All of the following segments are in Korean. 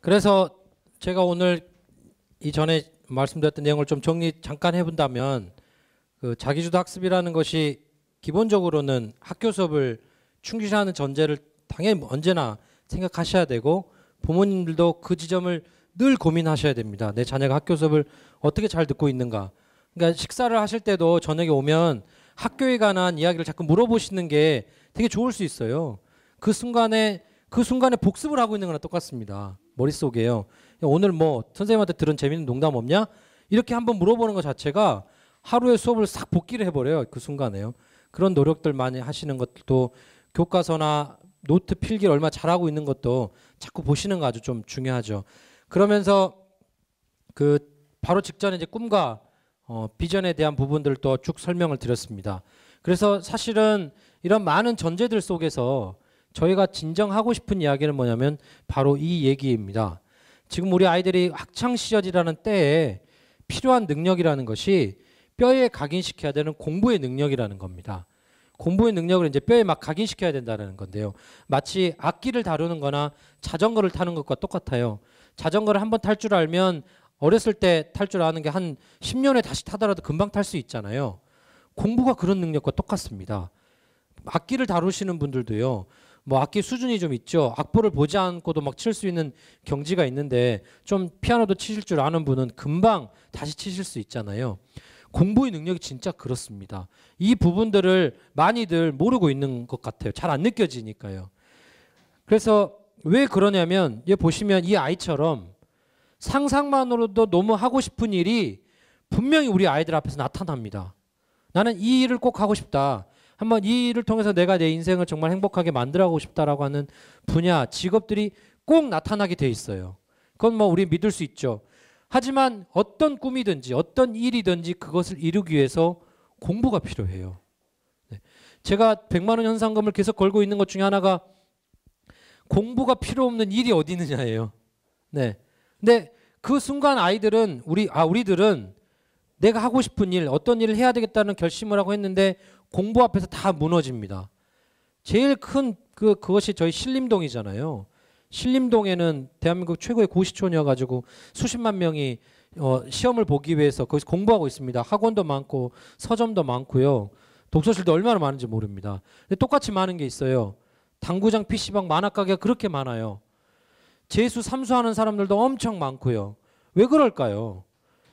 그래서 제가 오늘 이전에 말씀드렸던 내용을 좀 정리 잠깐 해본다면 그 자기주도 학습이라는 것이 기본적으로는 학교 수업을 충실하는 전제를 당연히 언제나 생각하셔야 되고 부모님들도 그 지점을 늘 고민하셔야 됩니다. 내 자녀가 학교 수업을 어떻게 잘 듣고 있는가. 그러니까 식사를 하실 때도 저녁에 오면 학교에 관한 이야기를 자꾸 물어보시는 게 되게 좋을 수 있어요. 그 순간에 그 순간에 복습을 하고 있는 거랑 똑같습니다. 머릿속에요 오늘 뭐 선생님한테 들은 재밌는 농담 없냐? 이렇게 한번 물어보는 것 자체가 하루의 수업을 싹 복기를 해버려요. 그 순간에요. 그런 노력들 많이 하시는 것도 교과서나 노트 필기를 얼마 잘하고 있는 것도 자꾸 보시는 거 아주 좀 중요하죠. 그러면서 그 바로 직전에 이제 꿈과 어, 비전에 대한 부분들도 쭉 설명을 드렸습니다. 그래서 사실은 이런 많은 전제들 속에서 저희가 진정하고 싶은 이야기는 뭐냐면 바로 이 얘기입니다. 지금 우리 아이들이 학창 시절이라는 때에 필요한 능력이라는 것이 뼈에 각인시켜야 되는 공부의 능력이라는 겁니다. 공부의 능력을 이제 뼈에 막 각인시켜야 된다는 건데요. 마치 악기를 다루는 거나 자전거를 타는 것과 똑같아요. 자전거를 한번 탈 줄 알면 어렸을 때 탈 줄 아는 게 한 10년에 다시 타더라도 금방 탈 수 있잖아요. 공부가 그런 능력과 똑같습니다. 악기를 다루시는 분들도요. 뭐 악기 수준이 좀 있죠. 악보를 보지 않고도 막 칠 수 있는 경지가 있는데 좀 피아노도 치실 줄 아는 분은 금방 다시 치실 수 있잖아요. 공부의 능력이 진짜 그렇습니다. 이 부분들을 많이들 모르고 있는 것 같아요. 잘 안 느껴지니까요. 그래서 왜 그러냐면 얘 보시면 이 아이처럼 상상만으로도 너무 하고 싶은 일이 분명히 우리 아이들 앞에서 나타납니다. 나는 이 일을 꼭 하고 싶다. 한번 이 일을 통해서 내가 내 인생을 정말 행복하게 만들어가고 싶다라고 하는 분야, 직업들이 꼭 나타나게 돼 있어요. 그건 뭐 우리 믿을 수 있죠. 하지만 어떤 꿈이든지 어떤 일이든지 그것을 이루기 위해서 공부가 필요해요. 네. 제가 100만 원 현상금을 계속 걸고 있는 것 중에 하나가 공부가 필요 없는 일이 어디 있느냐예요. 네. 근데 그 순간 아이들은 우리 아 우리들은 내가 하고 싶은 일, 어떤 일을 해야 되겠다는 결심을 하고 했는데 공부 앞에서 다 무너집니다. 제일 큰 그 그것이 저희 신림동이잖아요. 신림동에는 대한민국 최고의 고시촌이어가지고 수십만 명이 어, 시험을 보기 위해서 거기서 공부하고 있습니다. 학원도 많고 서점도 많고요. 독서실도 얼마나 많은지 모릅니다. 똑같이 많은 게 있어요. 당구장, PC방, 만화가게가 그렇게 많아요. 재수 삼수하는 사람들도 엄청 많고요. 왜 그럴까요?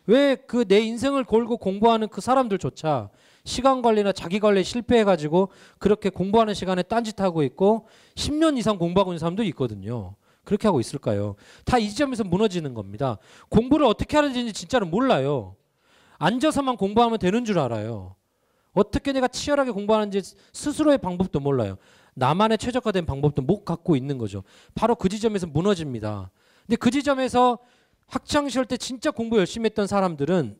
왜 그 내 인생을 걸고 공부하는 그 사람들조차 시간 관리나 자기 관리 실패해가지고 그렇게 공부하는 시간에 딴짓하고 있고 10년 이상 공부하고 있는 사람도 있거든요. 그렇게 하고 있을까요? 다 이 지점에서 무너지는 겁니다. 공부를 어떻게 하는지 진짜로 몰라요. 앉아서만 공부하면 되는 줄 알아요. 어떻게 내가 치열하게 공부하는지 스스로의 방법도 몰라요. 나만의 최적화된 방법도 못 갖고 있는 거죠. 바로 그 지점에서 무너집니다. 근데 그 지점에서 학창 시절 때 진짜 공부 열심히 했던 사람들은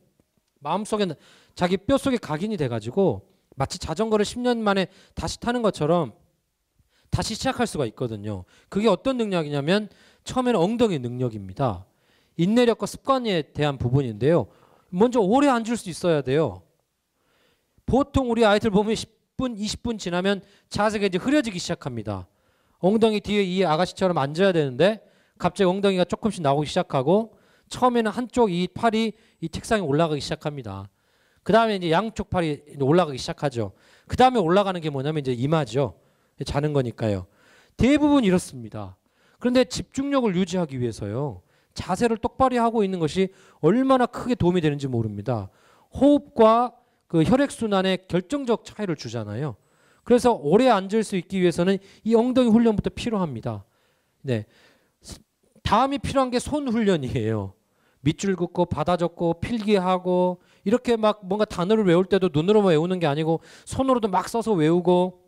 마음속에 자기 뼛속에 각인이 돼가지고 마치 자전거를 10년 만에 다시 타는 것처럼 다시 시작할 수가 있거든요. 그게 어떤 능력이냐면 처음에는 엉덩이 능력입니다. 인내력과 습관에 대한 부분인데요. 먼저 오래 앉을 수 있어야 돼요. 보통 우리 아이들 보면 10분, 20분 지나면 자세가 이제 흐려지기 시작합니다. 엉덩이 뒤에 이 아가씨처럼 앉아야 되는데 갑자기 엉덩이가 조금씩 나오기 시작하고 처음에는 한쪽 이 팔이 이 책상에 올라가기 시작합니다. 그 다음에 이제 양쪽 팔이 올라가기 시작하죠. 그 다음에 올라가는 게 뭐냐면 이제 이마죠. 자는 거니까요. 대부분 이렇습니다. 그런데 집중력을 유지하기 위해서요. 자세를 똑바로 하고 있는 것이 얼마나 크게 도움이 되는지 모릅니다. 호흡과 그 혈액순환에 결정적 차이를 주잖아요. 그래서 오래 앉을 수 있기 위해서는 이 엉덩이 훈련부터 필요합니다. 네. 다음이 필요한 게 손 훈련이에요. 밑줄 긋고, 받아 적고, 필기하고, 이렇게 막 뭔가 단어를 외울 때도 눈으로 외우는 게 아니고 손으로도 막 써서 외우고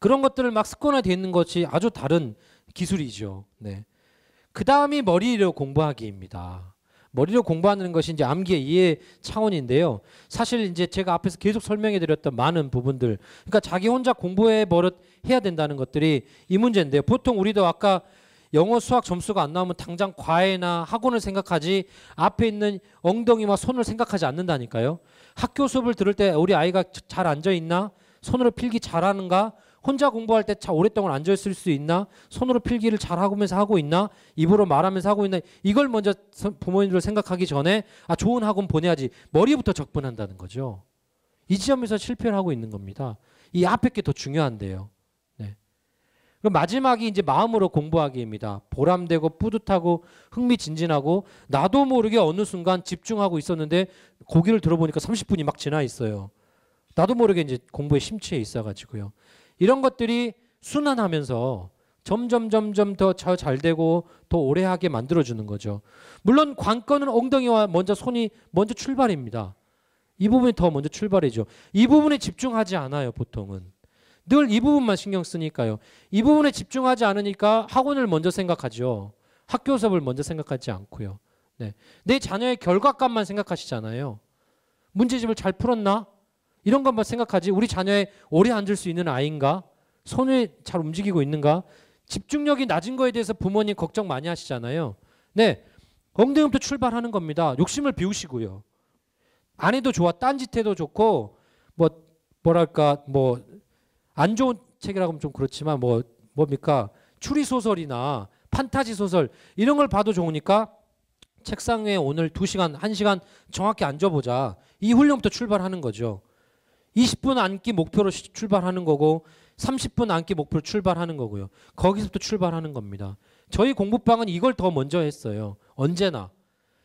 그런 것들을 막 습관화되어 있는 것이 아주 다른 기술이죠. 네. 그 다음이 머리로 공부하기입니다. 머리로 공부하는 것이 이제 암기의 이해 차원인데요. 사실 이제 제가 앞에서 계속 설명해 드렸던 많은 부분들. 그러니까 자기 혼자 공부해 버릇 해야 된다는 것들이 이 문제인데요. 보통 우리도 아까 영어 수학 점수가 안 나오면 당장 과외나 학원을 생각하지 앞에 있는 엉덩이와 손을 생각하지 않는다니까요. 학교 수업을 들을 때 우리 아이가 잘 앉아 있나? 손으로 필기 잘하는가? 혼자 공부할 때참 오랫동안 앉아 있을 수 있나? 손으로 필기를 잘 하면서 하고 있나? 입으로 말하면서 하고 있나? 이걸 먼저 부모님들 생각하기 전에 아 좋은 학원 보내야지 머리부터 접근한다는 거죠. 이 지점에서 실패를 하고 있는 겁니다. 이 앞에 게 더 중요한데요. 그 마지막이 이제 마음으로 공부하기입니다. 보람되고 뿌듯하고 흥미진진하고 나도 모르게 어느 순간 집중하고 있었는데 고기를 들어보니까 30분이 막 지나 있어요. 나도 모르게 이제 공부에 심취해 있어가지고요. 이런 것들이 순환하면서 점점 점점 더 잘 되고 더 오래 하게 만들어주는 거죠. 물론 관건은 엉덩이와 먼저 손이 먼저 출발입니다. 이 부분이 더 먼저 출발이죠. 이 부분에 집중하지 않아요, 보통은. 늘이 부분만 신경 쓰니까요. 이 부분에 집중하지 않으니까 학원을 먼저 생각하죠. 학교 수업을 먼저 생각하지 않고요. 네. 내 자녀의 결과값만 생각하시잖아요. 문제집을 잘 풀었나? 이런 것만 생각하지 우리 자녀의 오래 앉을 수 있는 아이인가? 손을 잘 움직이고 있는가? 집중력이 낮은 거에 대해서 부모님 걱정 많이 하시잖아요. 네. 엉덩이부터 출발하는 겁니다. 욕심을 비우시고요. 안 해도 좋아. 딴짓 해도 좋고 뭐 뭐랄까 뭐안 좋은 책이라고 하면 좀 그렇지만 뭐 뭡니까 추리 소설이나 판타지 소설 이런 걸 봐도 좋으니까 책상 에 오늘 두시간한시간 정확히 앉아보자. 이 훈련부터 출발하는 거죠. 20분 앉기 목표로 출발하는 거고 30분 앉기 목표로 출발하는 거고요. 거기서부터 출발하는 겁니다. 저희 공부방은 이걸 더 먼저 했어요. 언제나.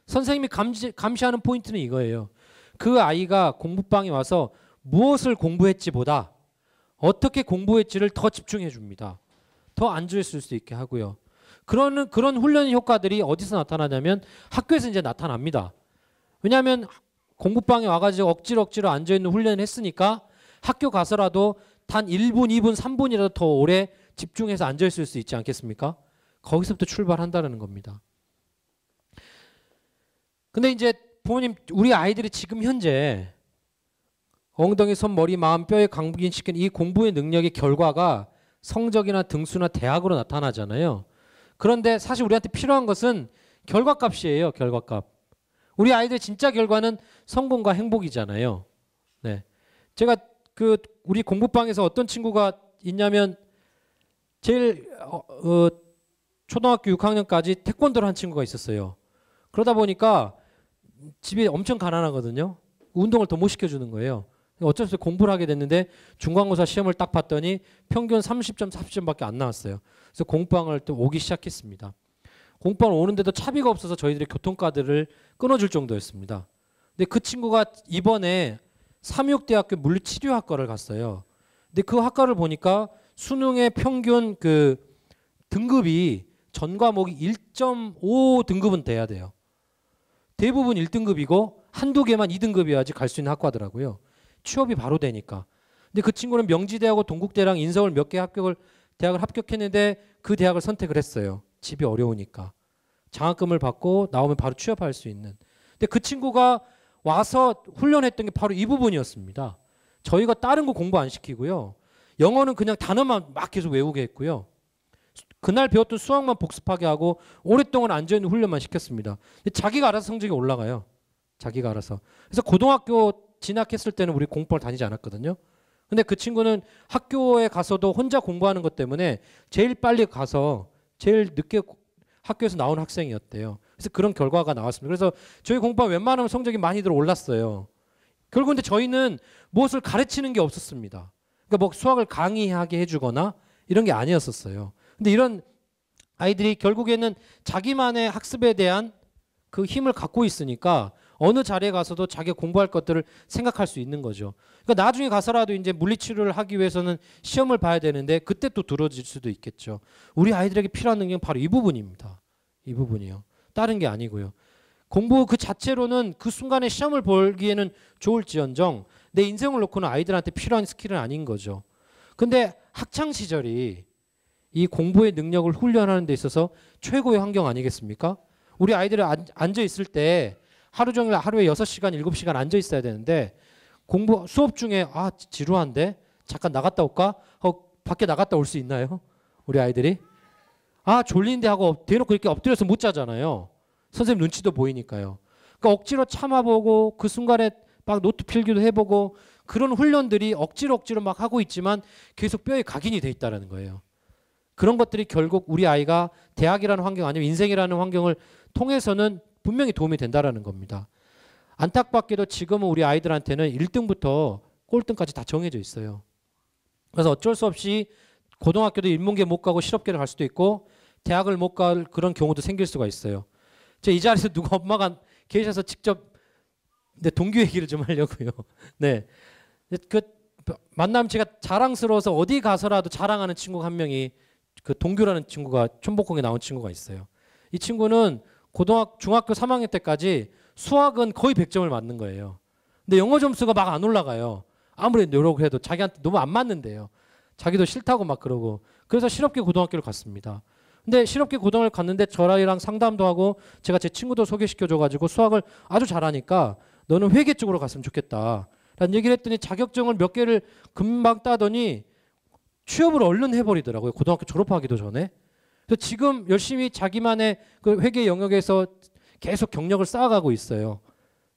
선생님이 감지, 감시하는 포인트는 이거예요. 그 아이가 공부방에 와서 무엇을 공부했지보다 어떻게 공부했지를 더 집중해 줍니다. 더 안주했을 수 있게 하고요. 그러는 그런 훈련 효과들이 어디서 나타나냐면 학교에서 이제 나타납니다. 왜냐하면 공부방에 와가지고 억지로 억지로 앉아있는 훈련을 했으니까 학교 가서라도 단 1분, 2분, 3분이라도 더 오래 집중해서 앉아있을 수 있지 않겠습니까? 거기서부터 출발한다는 겁니다. 근데 이제 부모님, 우리 아이들이 지금 현재 엉덩이, 손, 머리, 마음, 뼈에 강부진시킨 이 공부의 능력의 결과가 성적이나 등수나 대학으로 나타나잖아요. 그런데 사실 우리한테 필요한 것은 결과값이에요. 결과값. 우리 아이들 진짜 결과는 성공과 행복이잖아요. 네. 제가 그 우리 공부방에서 어떤 친구가 있냐면 제일 어, 어, 초등학교 6학년까지 태권도를 한 친구가 있었어요. 그러다 보니까 집이 엄청 가난하거든요. 운동을 더 못 시켜주는 거예요. 어쩔 수 없이 공부를 하게 됐는데 중간고사 시험을 딱 봤더니 평균 30점, 40점밖에 안 나왔어요. 그래서 공방을 또 오기 시작했습니다. 공방 오는데도 차비가 없어서 저희들이 교통카드를 끊어줄 정도였습니다. 근데 그 친구가 이번에 삼육대학교 물리치료학과를 갔어요. 근데 그 학과를 보니까 수능의 평균 그 등급이 전 과목이 1.5 등급은 돼야 돼요. 대부분 1등급이고 한두 개만 2등급이어야지 갈 수 있는 학과더라고요. 취업이 바로 되니까. 근데 그 친구는 명지대하고 동국대랑 인서울 몇개 합격을 대학을 합격했는데 그 대학을 선택을 했어요. 집이 어려우니까. 장학금을 받고 나오면 바로 취업할 수 있는. 근데 그 친구가 와서 훈련했던 게 바로 이 부분이었습니다. 저희가 다른 거 공부 안 시키고요. 영어는 그냥 단어만 막 계속 외우게 했고요. 그날 배웠던 수학만 복습하게 하고 오랫동안 앉아있는 훈련만 시켰습니다. 자기가 알아서 성적이 올라가요. 자기가 알아서. 그래서 고등학교 진학했을 때는 우리 공부를 다니지 않았거든요. 근데 그 친구는 학교에 가서도 혼자 공부하는 것 때문에 제일 빨리 가서 제일 늦게 학교에서 나온 학생이었대요. 그래서 그런 결과가 나왔습니다. 그래서 저희 공부가 웬만하면 성적이 많이들 어 올랐어요. 결국 근데 저희는 무엇을 가르치는 게 없었습니다. 그러니까 뭐 수학을 강의하게 해주거나 이런 게 아니었었어요. 근데 이런 아이들이 결국에는 자기만의 학습에 대한 그 힘을 갖고 있으니까 어느 자리에 가서도 자기가 공부할 것들을 생각할 수 있는 거죠. 그러니까 나중에 가서라도 이제 물리치료를 하기 위해서는 시험을 봐야 되는데 그때 또 들어질 수도 있겠죠. 우리 아이들에게 필요한 능력은 바로 이 부분입니다. 이 부분이요. 다른 게 아니고요. 공부 그 자체로는 그 순간에 시험을 벌기에는 좋을지언정 내 인생을 놓고는 아이들한테 필요한 스킬은 아닌 거죠. 근데 학창 시절이 이 공부의 능력을 훈련하는 데 있어서 최고의 환경 아니겠습니까? 우리 아이들이 앉아 있을 때 하루 종일 하루에 6시간, 7시간 앉아 있어야 되는데 공부 수업 중에 아 지루한데 잠깐 나갔다 올까? 하 밖에 나갔다 올 수 있나요? 우리 아이들이 아 졸린데 하고 대놓고 이렇게 엎드려서 못 자잖아요. 선생님 눈치도 보이니까요. 그러니까 억지로 참아보고 그 순간에 막 노트 필기도 해보고 그런 훈련들이 억지로 억지로 막 하고 있지만 계속 뼈에 각인이 돼 있다라는 거예요. 그런 것들이 결국 우리 아이가 대학이라는 환경 아니면 인생이라는 환경을 통해서는 분명히 도움이 된다라는 겁니다. 안타깝게도 지금은 우리 아이들한테는 1등부터 꼴등까지 다 정해져 있어요. 그래서 어쩔 수 없이 고등학교도 인문계 못 가고 실업계를 갈 수도 있고 대학을 못 갈 그런 경우도 생길 수가 있어요. 저이 자리에서 누가 엄마가 계셔서 직접 내 동규 얘기를 좀 하려고요. 네. 그 만남 제가 자랑스러워서 어디 가서라도 자랑하는 친구 한 명이 그 동규라는 친구가 천복공에 나온 친구가 있어요. 이 친구는 고등학 교 중학교 3학년 때까지 수학은 거의 100점을 맞는 거예요. 근데 영어 점수가 막 안 올라가요. 아무리 노력을 해도 자기한테 너무 안 맞는데요. 자기도 싫다고 막 그러고 그래서 실업계 고등학교를 갔습니다. 근데 실업계 고등학교를 갔는데 저라이랑 상담도 하고 제가 제 친구도 소개시켜 줘가지고 수학을 아주 잘하니까 너는 회계 쪽으로 갔으면 좋겠다. 라는 얘기를 했더니 자격증을 몇 개를 금방 따더니 취업을 얼른 해버리더라고요. 고등학교 졸업하기도 전에. 그래서 지금 열심히 자기만의 그 회계 영역에서 계속 경력을 쌓아가고 있어요.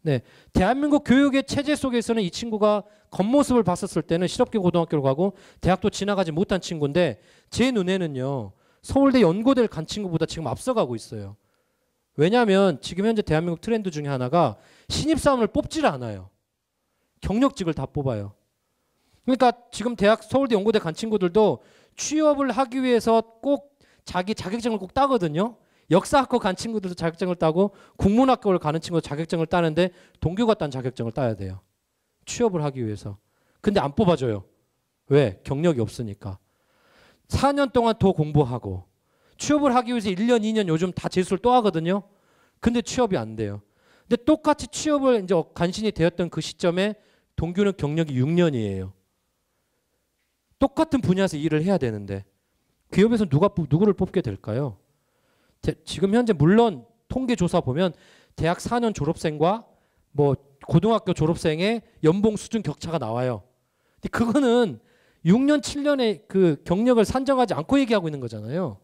네. 대한민국 교육의 체제 속에서는 이 친구가 겉모습을 봤었을 때는 실업계 고등학교를 가고 대학도 지나가지 못한 친구인데 제 눈에는요. 서울대 연고대를 간 친구보다 지금 앞서가고 있어요. 왜냐하면 지금 현재 대한민국 트렌드 중에 하나가 신입사원을 뽑질 않아요. 경력직을 다 뽑아요. 그러니까 지금 대학 서울대 연고대 간 친구들도 취업을 하기 위해서 꼭 자기 자격증을 꼭 따거든요. 역사학과 간 친구들도 자격증을 따고 국문학과를 가는 친구도 자격증을 따는데 동교가 딴 자격증을 따야 돼요. 취업을 하기 위해서. 근데 안 뽑아줘요. 왜? 경력이 없으니까. 4년 동안 더 공부하고 취업을 하기 위해서 1년, 2년 요즘 다 재수를 또 하거든요. 근데 취업이 안 돼요. 근데 똑같이 취업을 이제 간신히 되었던 그 시점에 동규는 경력이 6년이에요. 똑같은 분야에서 일을 해야 되는데 기업에서 그 누가 누구를 뽑게 될까요? 대, 지금 현재 물론 통계 조사 보면 대학 4년 졸업생과 뭐 고등학교 졸업생의 연봉 수준 격차가 나와요. 근데 그거는 6년 7년의 그 경력을 산정하지 않고 얘기하고 있는 거잖아요.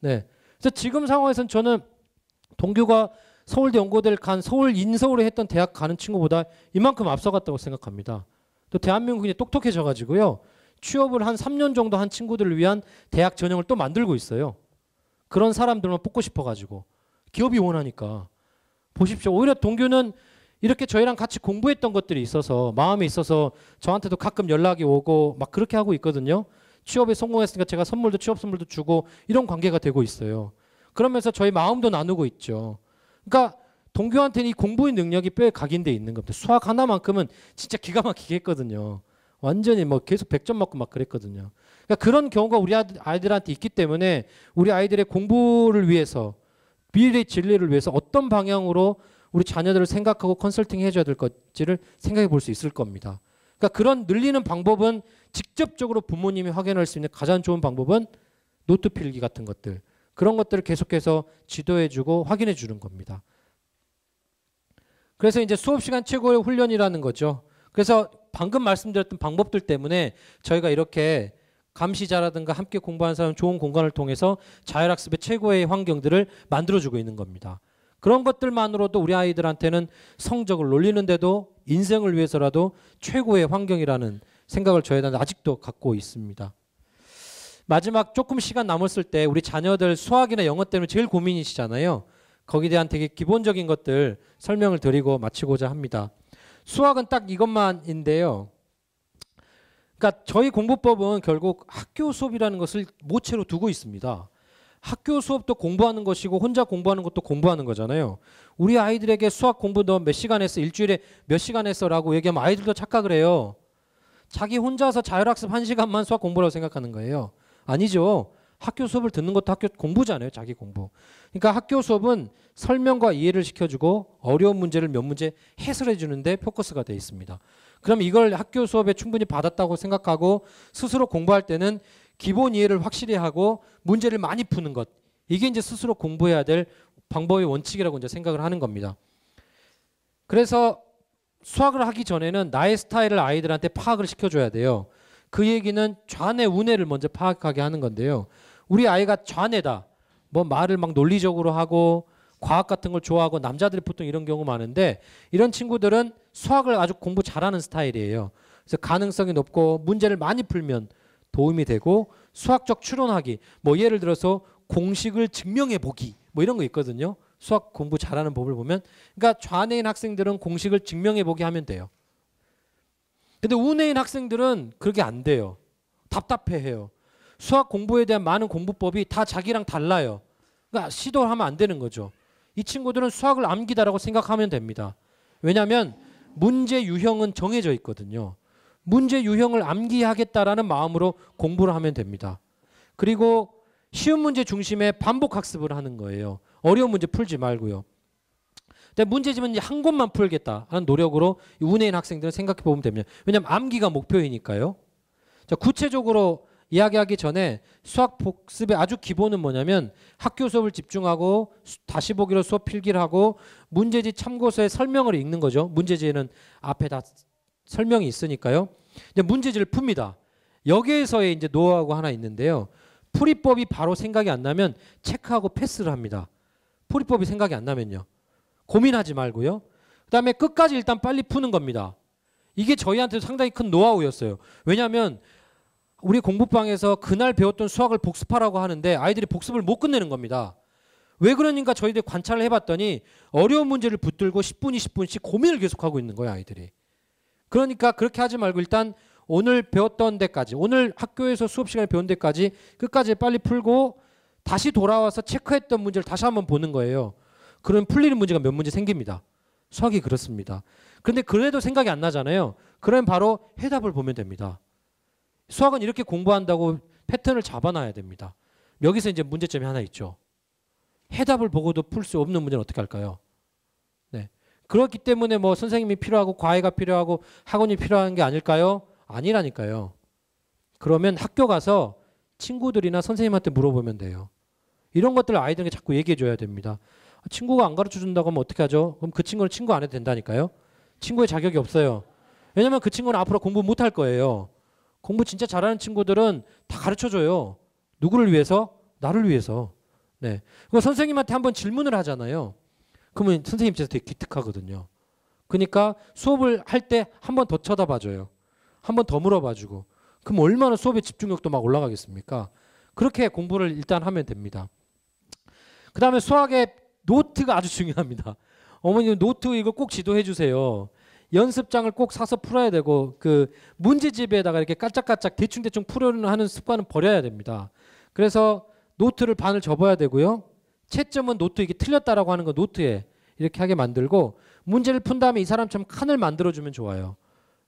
네. 그래서 지금 상황에서는 저는 동규가 서울대 연고대를 간 서울 인서울에 했던 대학 가는 친구보다 이만큼 앞서갔다고 생각합니다. 또 대한민국이 똑똑해져가지고요. 취업을 한 3년 정도 한 친구들을 위한 대학 전형을 또 만들고 있어요. 그런 사람들만 뽑고 싶어가지고 기업이 원하니까 보십시오. 오히려 동규는 이렇게 저희랑 같이 공부했던 것들이 있어서 마음에 있어서 저한테도 가끔 연락이 오고 막 그렇게 하고 있거든요. 취업에 성공했으니까 제가 선물도 취업 선물도 주고 이런 관계가 되고 있어요. 그러면서 저희 마음도 나누고 있죠. 그러니까 동규한테는 이 공부의 능력이 뼈에 각인돼 있는 겁니다. 수학 하나만큼은 진짜 기가 막히게 했거든요. 완전히 뭐 계속 100점 맞고 막 그랬거든요. 그러니까 그런 경우가 우리 아이들한테 있기 때문에 우리 아이들의 공부를 위해서 미래의 진리를 위해서 어떤 방향으로 우리 자녀들을 생각하고 컨설팅 해줘야 될 것지를 생각해 볼 수 있을 겁니다. 그러니까 그런 늘리는 방법은 직접적으로 부모님이 확인할 수 있는 가장 좋은 방법은 노트 필기 같은 것들 그런 것들을 계속해서 지도해주고 확인해주는 겁니다. 그래서 이제 수업 시간 최고의 훈련이라는 거죠. 그래서 방금 말씀드렸던 방법들 때문에 저희가 이렇게 감시자라든가 함께 공부하는 사람 좋은 공간을 통해서 자율학습의 최고의 환경들을 만들어주고 있는 겁니다. 그런 것들만으로도 우리 아이들한테는 성적을 올리는데도 인생을 위해서라도 최고의 환경이라는 생각을 저희는 아직도 갖고 있습니다. 마지막 조금 시간 남았을 때 우리 자녀들 수학이나 영어 때문에 제일 고민이시잖아요. 거기에 대한 되게 기본적인 것들 설명을 드리고 마치고자 합니다. 수학은 딱 이것만인데요. 그러니까 저희 공부법은 결국 학교 수업이라는 것을 모체로 두고 있습니다. 학교 수업도 공부하는 것이고 혼자 공부하는 것도 공부하는 거잖아요. 우리 아이들에게 수학 공부 너몇 시간 했어? 일주일에 몇 시간 했어라고 얘기하면 아이들도 착각을 해요. 자기 혼자서 자율학습 1시간만 수학 공부라고 생각하는 거예요. 아니죠. 학교 수업을 듣는 것도 학교 공부잖아요. 자기 공부. 그러니까 학교 수업은 설명과 이해를 시켜주고 어려운 문제를 몇 문제 해설해 주는데 포커스가 되어 있습니다. 그럼 이걸 학교 수업에 충분히 받았다고 생각하고 스스로 공부할 때는 기본 이해를 확실히 하고 문제를 많이 푸는 것. 이게 이제 스스로 공부해야 될 방법의 원칙이라고 이제 생각을 하는 겁니다. 그래서 수학을 하기 전에는 나의 스타일을 아이들한테 파악을 시켜줘야 돼요. 그 얘기는 좌뇌 우뇌를 먼저 파악하게 하는 건데요. 우리 아이가 좌뇌다. 뭐 말을 막 논리적으로 하고 과학 같은 걸 좋아하고 남자들이 보통 이런 경우 많은데 이런 친구들은 수학을 아주 공부 잘하는 스타일이에요. 그래서 가능성이 높고 문제를 많이 풀면 도움이 되고 수학적 추론하기 뭐 예를 들어서 공식을 증명해 보기 뭐 이런 거 있거든요. 수학 공부 잘하는 법을 보면 그러니까 좌뇌인 학생들은 공식을 증명해 보기 하면 돼요. 근데 우뇌인 학생들은 그렇게 안 돼요. 답답해해요. 수학 공부에 대한 많은 공부법이 다 자기랑 달라요. 그러니까 시도하면 를안 되는 거죠. 이 친구들은 수학을 암기다라고 생각하면 됩니다. 왜냐하면 문제 유형은 정해져 있거든요. 문제 유형을 암기하겠다라는 마음으로 공부를 하면 됩니다. 그리고 쉬운 문제 중심에 반복 학습을 하는 거예요. 어려운 문제 풀지 말고요. 근데 문제집은 이제 한 곳만 풀겠다는 노력으로 운해인 학생들은 생각해 보면 됩니다. 왜냐하면 암기가 목표이니까요. 자, 구체적으로 이야기하기 전에 수학 복습의 아주 기본은 뭐냐면 학교 수업을 집중하고 다시 보기로 수업 필기를 하고 문제지 참고서의 설명을 읽는 거죠. 문제지에는 앞에 다 설명이 있으니까요. 이제 문제지를 풉니다. 여기에서의 이제 노하우가 하나 있는데요. 풀이법이 바로 생각이 안 나면 체크하고 패스를 합니다. 풀이법이 생각이 안 나면요. 고민하지 말고요. 그다음에 끝까지 일단 빨리 푸는 겁니다. 이게 저희한테 상당히 큰 노하우였어요. 왜냐하면 우리 공부방에서 그날 배웠던 수학을 복습하라고 하는데 아이들이 복습을 못 끝내는 겁니다. 왜 그러니까 저희들이 관찰을 해봤더니 어려운 문제를 붙들고 10분, 20분씩 고민을 계속하고 있는 거예요, 아이들이. 그러니까 그렇게 하지 말고 일단 오늘 배웠던 데까지, 오늘 학교에서 수업 시간에 배운 데까지 끝까지 빨리 풀고 다시 돌아와서 체크했던 문제를 다시 한번 보는 거예요. 그럼 풀리는 문제가 몇 문제 생깁니다. 수학이 그렇습니다. 근데 그래도 생각이 안 나잖아요. 그럼 바로 해답을 보면 됩니다. 수학은 이렇게 공부한다고 패턴을 잡아놔야 됩니다. 여기서 이제 문제점이 하나 있죠. 해답을 보고도 풀 수 없는 문제는 어떻게 할까요? 네. 그렇기 때문에 뭐 선생님이 필요하고 과외가 필요하고 학원이 필요한 게 아닐까요? 아니라니까요. 그러면 학교 가서 친구들이나 선생님한테 물어보면 돼요. 이런 것들을 아이들에게 자꾸 얘기해 줘야 됩니다. 아, 친구가 안 가르쳐 준다고 하면 어떻게 하죠? 그럼 그 친구는 친구 안 해도 된다니까요. 친구의 자격이 없어요. 왜냐면 그 친구는 앞으로 공부 못 할 거예요. 공부 진짜 잘하는 친구들은 다 가르쳐 줘요. 누구를 위해서? 나를 위해서. 네. 그 선생님한테 한번 질문을 하잖아요. 그러면 선생님 진서 되게 기특하거든요. 그러니까 수업을 할 때한번더 쳐다봐줘요. 한번더 물어봐주고. 그럼 얼마나 수업의 집중력도 막 올라가겠습니까? 그렇게 공부를 일단 하면 됩니다. 그 다음에 수학의 노트가 아주 중요합니다. 어머니 노트 이거 꼭 지도해 주세요. 연습장을 꼭 사서 풀어야 되고 그 문제집에다가 이렇게 깔짝깔짝 대충대충 풀어는 하는 습관은 버려야 됩니다. 그래서 노트를 반을 접어야 되고요. 채점은 노트 이게 틀렸다라고 하는 거 노트에 이렇게 하게 만들고 문제를 푼 다음에 이 사람처럼 칸을 만들어 주면 좋아요.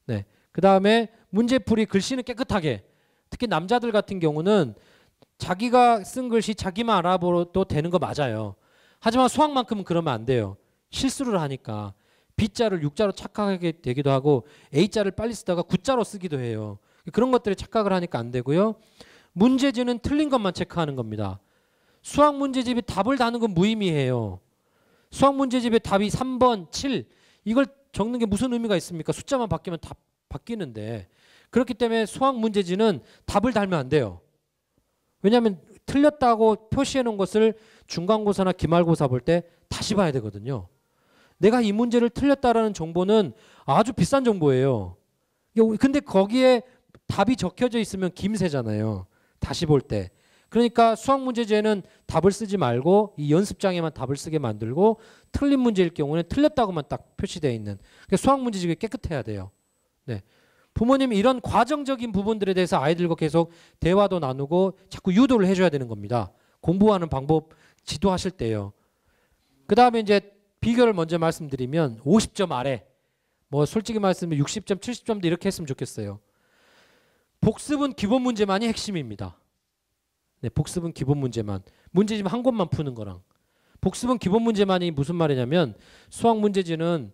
네. 그다음에 문제풀이 글씨는 깨끗하게 특히 남자들 같은 경우는 자기가 쓴 글씨 자기만 알아보도 되는 거 맞아요. 하지만 수학만큼은 그러면 안 돼요. 실수를 하니까. B자를 6자로 착각하게 되기도 하고 A자를 빨리 쓰다가 9자로 쓰기도 해요. 그런 것들에 착각을 하니까 안 되고요. 문제지는 틀린 것만 체크하는 겁니다. 수학 문제집이 답을 다는 건 무의미해요. 수학 문제집의 답이 3번, 7 이걸 적는 게 무슨 의미가 있습니까? 숫자만 바뀌면 다 바뀌는데 그렇기 때문에 수학 문제지는 답을 달면 안 돼요. 왜냐하면 틀렸다고 표시해 놓은 것을 중간고사나 기말고사 볼 때 다시 봐야 되거든요. 내가 이 문제를 틀렸다라는 정보는 아주 비싼 정보예요. 근데 거기에 답이 적혀져 있으면 김새잖아요. 다시 볼 때. 그러니까 수학 문제제는 답을 쓰지 말고 이 연습장에만 답을 쓰게 만들고 틀린 문제일 경우는 틀렸다고만 딱 표시되어 있는 그러니까 수학 문제집이 깨끗해야 돼요. 네. 부모님 이런 과정적인 부분들에 대해서 아이들과 계속 대화도 나누고 자꾸 유도를 해줘야 되는 겁니다. 공부하는 방법 지도하실 때요. 그 다음에 이제 비결을 먼저 말씀드리면 50점 아래 뭐 솔직히 말씀드리면 60점, 70점도 이렇게 했으면 좋겠어요. 복습은 기본 문제만이 핵심입니다. 네, 복습은 기본 문제만. 문제집 한 권만 푸는 거랑 복습은 기본 문제만이 무슨 말이냐면 수학 문제지는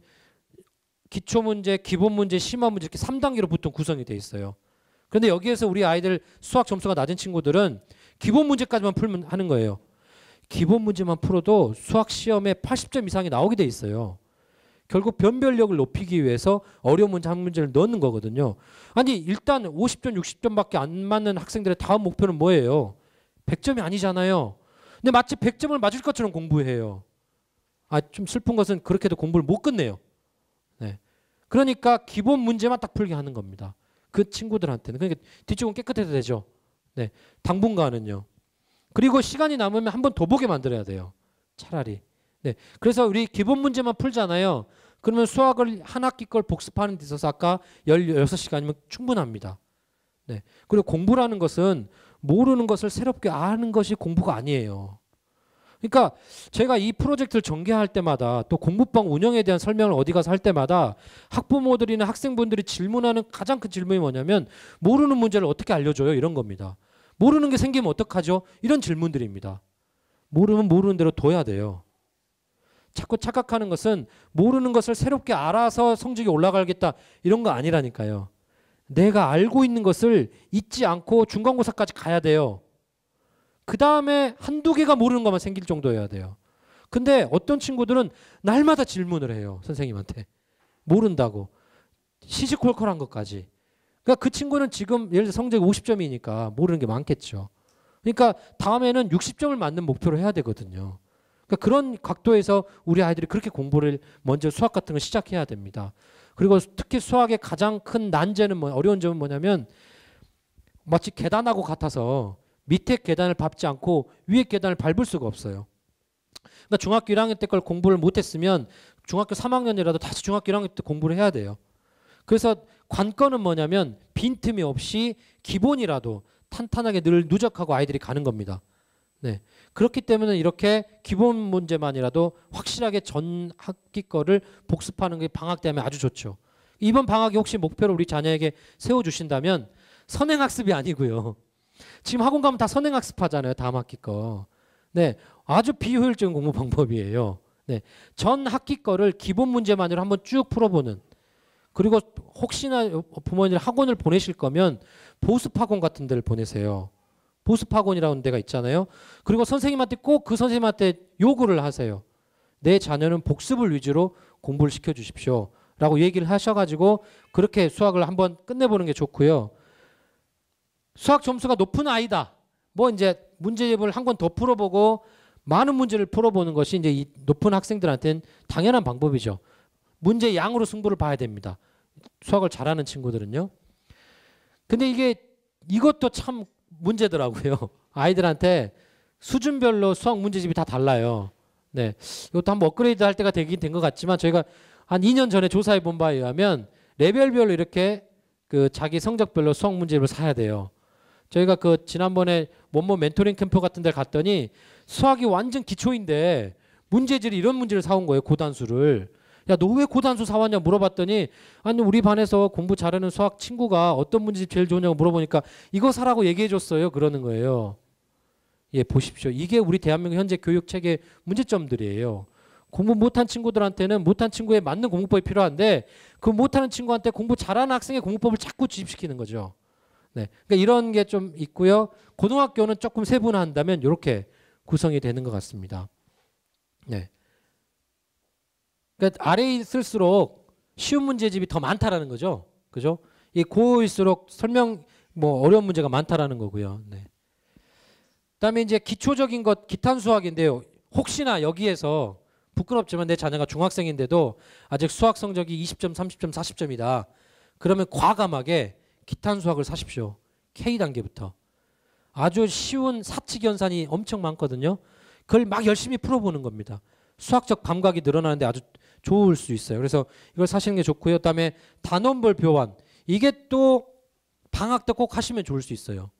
기초 문제, 기본 문제, 심화 문제 이렇게 3단계로 보통 구성이 돼 있어요. 그런데 여기에서 우리 아이들 수학 점수가 낮은 친구들은 기본 문제까지만 풀면 하는 거예요. 기본 문제만 풀어도 수학 시험에 80점 이상이 나오게 돼 있어요. 결국 변별력을 높이기 위해서 어려운 문제 한 문제를 넣는 거거든요. 아니 일단 50점, 60점밖에 안 맞는 학생들의 다음 목표는 뭐예요? 100점이 아니잖아요. 근데 마치 100점을 맞을 것처럼 공부해요. 아 좀 슬픈 것은 그렇게도 공부를 못 끝내요. 네. 그러니까 기본 문제만 딱 풀게 하는 겁니다. 그 친구들한테는 그러니까 뒤쪽은 깨끗해도 되죠. 네. 당분간은요. 그리고 시간이 남으면 한 번 더 보게 만들어야 돼요. 차라리. 네. 그래서 우리 기본 문제만 풀잖아요. 그러면 수학을 한 학기 걸 복습하는 데 있어서 아까 16시간이면 충분합니다. 네. 그리고 공부라는 것은 모르는 것을 새롭게 아는 것이 공부가 아니에요. 그러니까 제가 이 프로젝트를 전개할 때마다 또 공부방 운영에 대한 설명을 어디 가서 할 때마다 학부모들이나 학생분들이 질문하는 가장 큰 질문이 뭐냐면 모르는 문제를 어떻게 알려줘요 이런 겁니다. 모르는 게 생기면 어떡하죠? 이런 질문들입니다. 모르면 모르는 대로 둬야 돼요. 자꾸 착각하는 것은 모르는 것을 새롭게 알아서 성적이 올라가겠다 이런 거 아니라니까요. 내가 알고 있는 것을 잊지 않고 중간고사까지 가야 돼요. 그 다음에 한두 개가 모르는 것만 생길 정도여야 돼요. 근데 어떤 친구들은 날마다 질문을 해요. 선생님한테. 모른다고. 시시콜콜한 것까지. 그러니까 그 친구는 지금 예를 들어 성적이 50점이니까 모르는 게 많겠죠. 그러니까 다음에는 60점을 맞는 목표로 해야 되거든요. 그러니까 그런 각도에서 우리 아이들이 그렇게 공부를 먼저 수학 같은 걸 시작해야 됩니다. 그리고 특히 수학의 가장 큰 난제는 뭐 어려운 점은 뭐냐면 마치 계단하고 같아서 밑에 계단을 밟지 않고 위에 계단을 밟을 수가 없어요. 그러니까 중학교 1학년 때 걸 공부를 못했으면 중학교 3학년이라도 다시 중학교 1학년 때 공부를 해야 돼요. 그래서 관건은 뭐냐면 빈틈이 없이 기본이라도 탄탄하게 늘 누적하고 아이들이 가는 겁니다. 네. 그렇기 때문에 이렇게 기본 문제만이라도 확실하게 전 학기 거를 복습하는 게 방학 때문에 아주 좋죠. 이번 방학이 혹시 목표를 우리 자녀에게 세워주신다면 선행학습이 아니고요. 지금 학원 가면 다 선행학습하잖아요. 다음 학기 거. 네. 아주 비효율적인 공부 방법이에요. 네. 전 학기 거를 기본 문제만으로 한번 쭉 풀어보는 그리고 혹시나 부모님들 학원을 보내실 거면 보습학원 같은 데를 보내세요. 보습학원이라는 데가 있잖아요. 그리고 선생님한테 꼭 그 선생님한테 요구를 하세요. 내 자녀는 복습을 위주로 공부를 시켜 주십시오. 라고 얘기를 하셔가지고 그렇게 수학을 한번 끝내보는 게 좋고요. 수학 점수가 높은 아이다. 뭐 이제 문제집을 한 권 더 풀어보고 많은 문제를 풀어보는 것이 이제 높은 학생들한테는 당연한 방법이죠. 문제 양으로 승부를 봐야 됩니다. 수학을 잘하는 친구들은요. 근데 이게 이것도 참 문제더라고요. 아이들한테 수준별로 수학 문제집이 다 달라요. 네. 이것도 한번 업그레이드 할 때가 되긴 된 것 같지만 저희가 한 2년 전에 조사해 본 바에 의하면 레벨별로 이렇게 그 자기 성적별로 수학 문제집을 사야 돼요. 저희가 그 지난번에 원모 멘토링 캠프 같은 데 갔더니 수학이 완전 기초인데 문제질이 이런 문제를 사온 거예요. 고단수를. 야너왜 고단수 사왔냐 물어봤더니 아니 우리 반에서 공부 잘하는 수학 친구가 어떤 문제집 제일 좋냐고 물어보니까 이거 사라고 얘기해 줬어요 그러는 거예요. 예 보십시오. 이게 우리 대한민국 현재 교육 체계 문제점들이에요. 공부 못한 친구들한테는 못한 친구에 맞는 공부법이 필요한데 그 못하는 친구한테 공부 잘하는 학생의 공부법을 자꾸 주입시키는 거죠. 네. 그러니까 이런 게 좀 있고요. 고등학교는 조금 세분화한다면 이렇게 구성이 되는 것 같습니다. 네. 그러니까 아래에 있을수록 쉬운 문제집이 더 많다라는 거죠. 그죠? 이 고일수록 설명 뭐 어려운 문제가 많다라는 거고요. 네. 그다음에 이제 기초적인 것 기탄 수학인데요. 혹시나 여기에서 부끄럽지만 내 자녀가 중학생인데도 아직 수학 성적이 20점, 30점, 40점이다. 그러면 과감하게 기탄 수학을 사십시오. K 단계부터. 아주 쉬운 사칙 연산이 엄청 많거든요. 그걸 막 열심히 풀어보는 겁니다. 수학적 감각이 늘어나는데 아주 좋을 수 있어요. 그래서 이걸 사시는 게 좋고요. 그다음에 단원별 교환 이게 또 방학 때 꼭 하시면 좋을 수 있어요.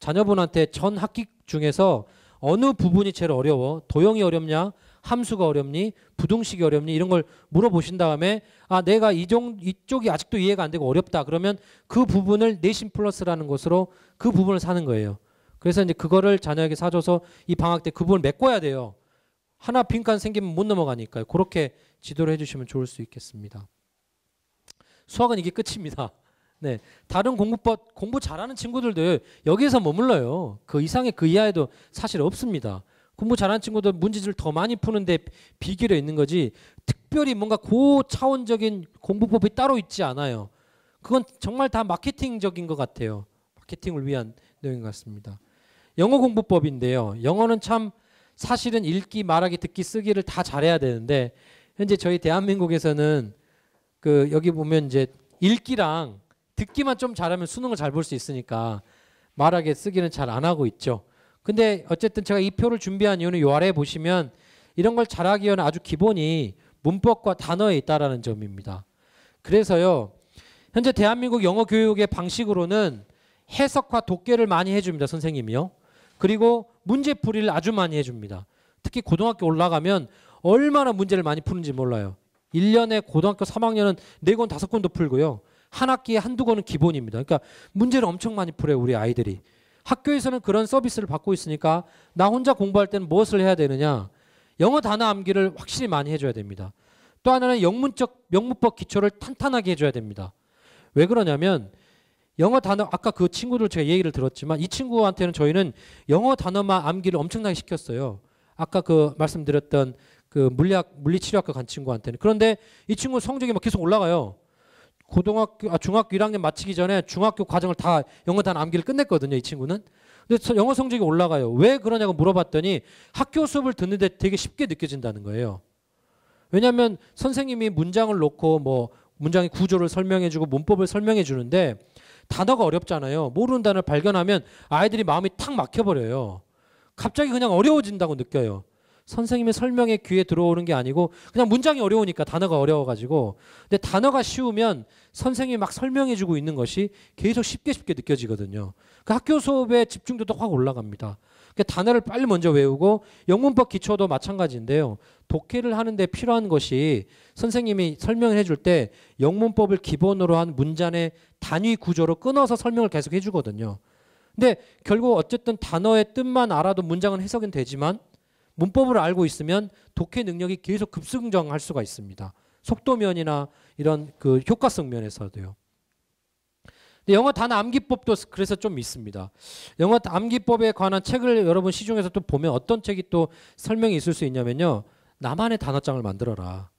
자녀분한테 전 학기 중에서 어느 부분이 제일 어려워? 도형이 어렵냐? 함수가 어렵니? 부등식이 어렵니? 이런 걸 물어보신 다음에 아 내가 이종 이쪽이 아직도 이해가 안 되고 어렵다. 그러면 그 부분을 내신 플러스라는 것으로 그 부분을 사는 거예요. 그래서 이제 그거를 자녀에게 사줘서 이 방학 때 그 부분을 메꿔야 돼요. 하나 빈칸 생기면 못 넘어가니까요. 그렇게 지도를 해주시면 좋을 수 있겠습니다. 수학은 이게 끝입니다. 네, 다른 공부법 공부 잘하는 친구들도 여기에서 머물러요. 그 이상의 그 이하에도 사실 없습니다. 공부 잘하는 친구들 문제를 더 많이 푸는데 비결이 있는 거지 특별히 뭔가 고차원적인 공부법이 따로 있지 않아요. 그건 정말 다 마케팅적인 것 같아요. 마케팅을 위한 내용인 것 같습니다. 영어 공부법인데요. 영어는 참 사실은 읽기, 말하기, 듣기, 쓰기를 다 잘해야 되는데 현재 저희 대한민국에서는 그 여기 보면 이제 읽기랑 듣기만 좀 잘하면 수능을 잘 볼 수 있으니까 말하게 쓰기는 잘 안 하고 있죠. 근데 어쨌든 제가 이 표를 준비한 이유는 요 아래 보시면 이런 걸 잘하기 위한 아주 기본이 문법과 단어에 있다라는 점입니다. 그래서요. 현재 대한민국 영어 교육의 방식으로는 해석과 독해를 많이 해줍니다. 선생님이요. 그리고 문제풀이를 아주 많이 해줍니다. 특히 고등학교 올라가면 얼마나 문제를 많이 푸는지 몰라요. 1년에 고등학교 3학년은 4권, 5권도 풀고요. 한 학기에 한두 권은 기본입니다. 그러니까 문제를 엄청 많이 풀어요, 우리 아이들이. 학교에서는 그런 서비스를 받고 있으니까 나 혼자 공부할 때는 무엇을 해야 되느냐? 영어 단어 암기를 확실히 많이 해줘야 됩니다. 또 하나는 영문적 영문법 기초를 탄탄하게 해줘야 됩니다. 왜 그러냐면 영어 단어 아까 그 친구들 제가 얘기를 들었지만 이 친구한테는 저희는 영어 단어만 암기를 엄청나게 시켰어요. 아까 그 말씀드렸던 그 물리학 물리치료학과 간 친구한테는 그런데 이 친구 성적이 막 계속 올라가요. 고등학교 아 중학교 1학년 마치기 전에 중학교 과정을 다 영어 단 암기를 끝냈거든요. 이 친구는. 근데 영어 성적이 올라가요. 왜 그러냐고 물어봤더니 학교 수업을 듣는데 되게 쉽게 느껴진다는 거예요. 왜냐하면 선생님이 문장을 놓고 뭐 문장의 구조를 설명해주고 문법을 설명해주는데 단어가 어렵잖아요. 모르는 단어를 발견하면 아이들이 마음이 탁 막혀버려요. 갑자기 그냥 어려워진다고 느껴요. 선생님의 설명에 귀에 들어오는 게 아니고 그냥 문장이 어려우니까 단어가 어려워가지고 근데 단어가 쉬우면 선생님이 막 설명해주고 있는 것이 계속 쉽게 쉽게 느껴지거든요. 그 학교 수업에 집중도도 확 올라갑니다. 그 단어를 빨리 먼저 외우고 영문법 기초도 마찬가지인데요. 독해를 하는데 필요한 것이 선생님이 설명을 해줄 때 영문법을 기본으로 한 문장의 단위 구조로 끊어서 설명을 계속 해주거든요. 근데 결국 어쨌든 단어의 뜻만 알아도 문장은 해석은 되지만 문법을 알고 있으면 독해 능력이 계속 급성장할 수가 있습니다. 속도면이나 이런 그 효과성 면에서도요. 근데 영어 단 암기법도 그래서 좀 있습니다. 영어 암기법에 관한 책을 여러분 시중에서 또 보면 어떤 책이 또 설명이 있을 수 있냐면요. 나만의 단어장을 만들어라.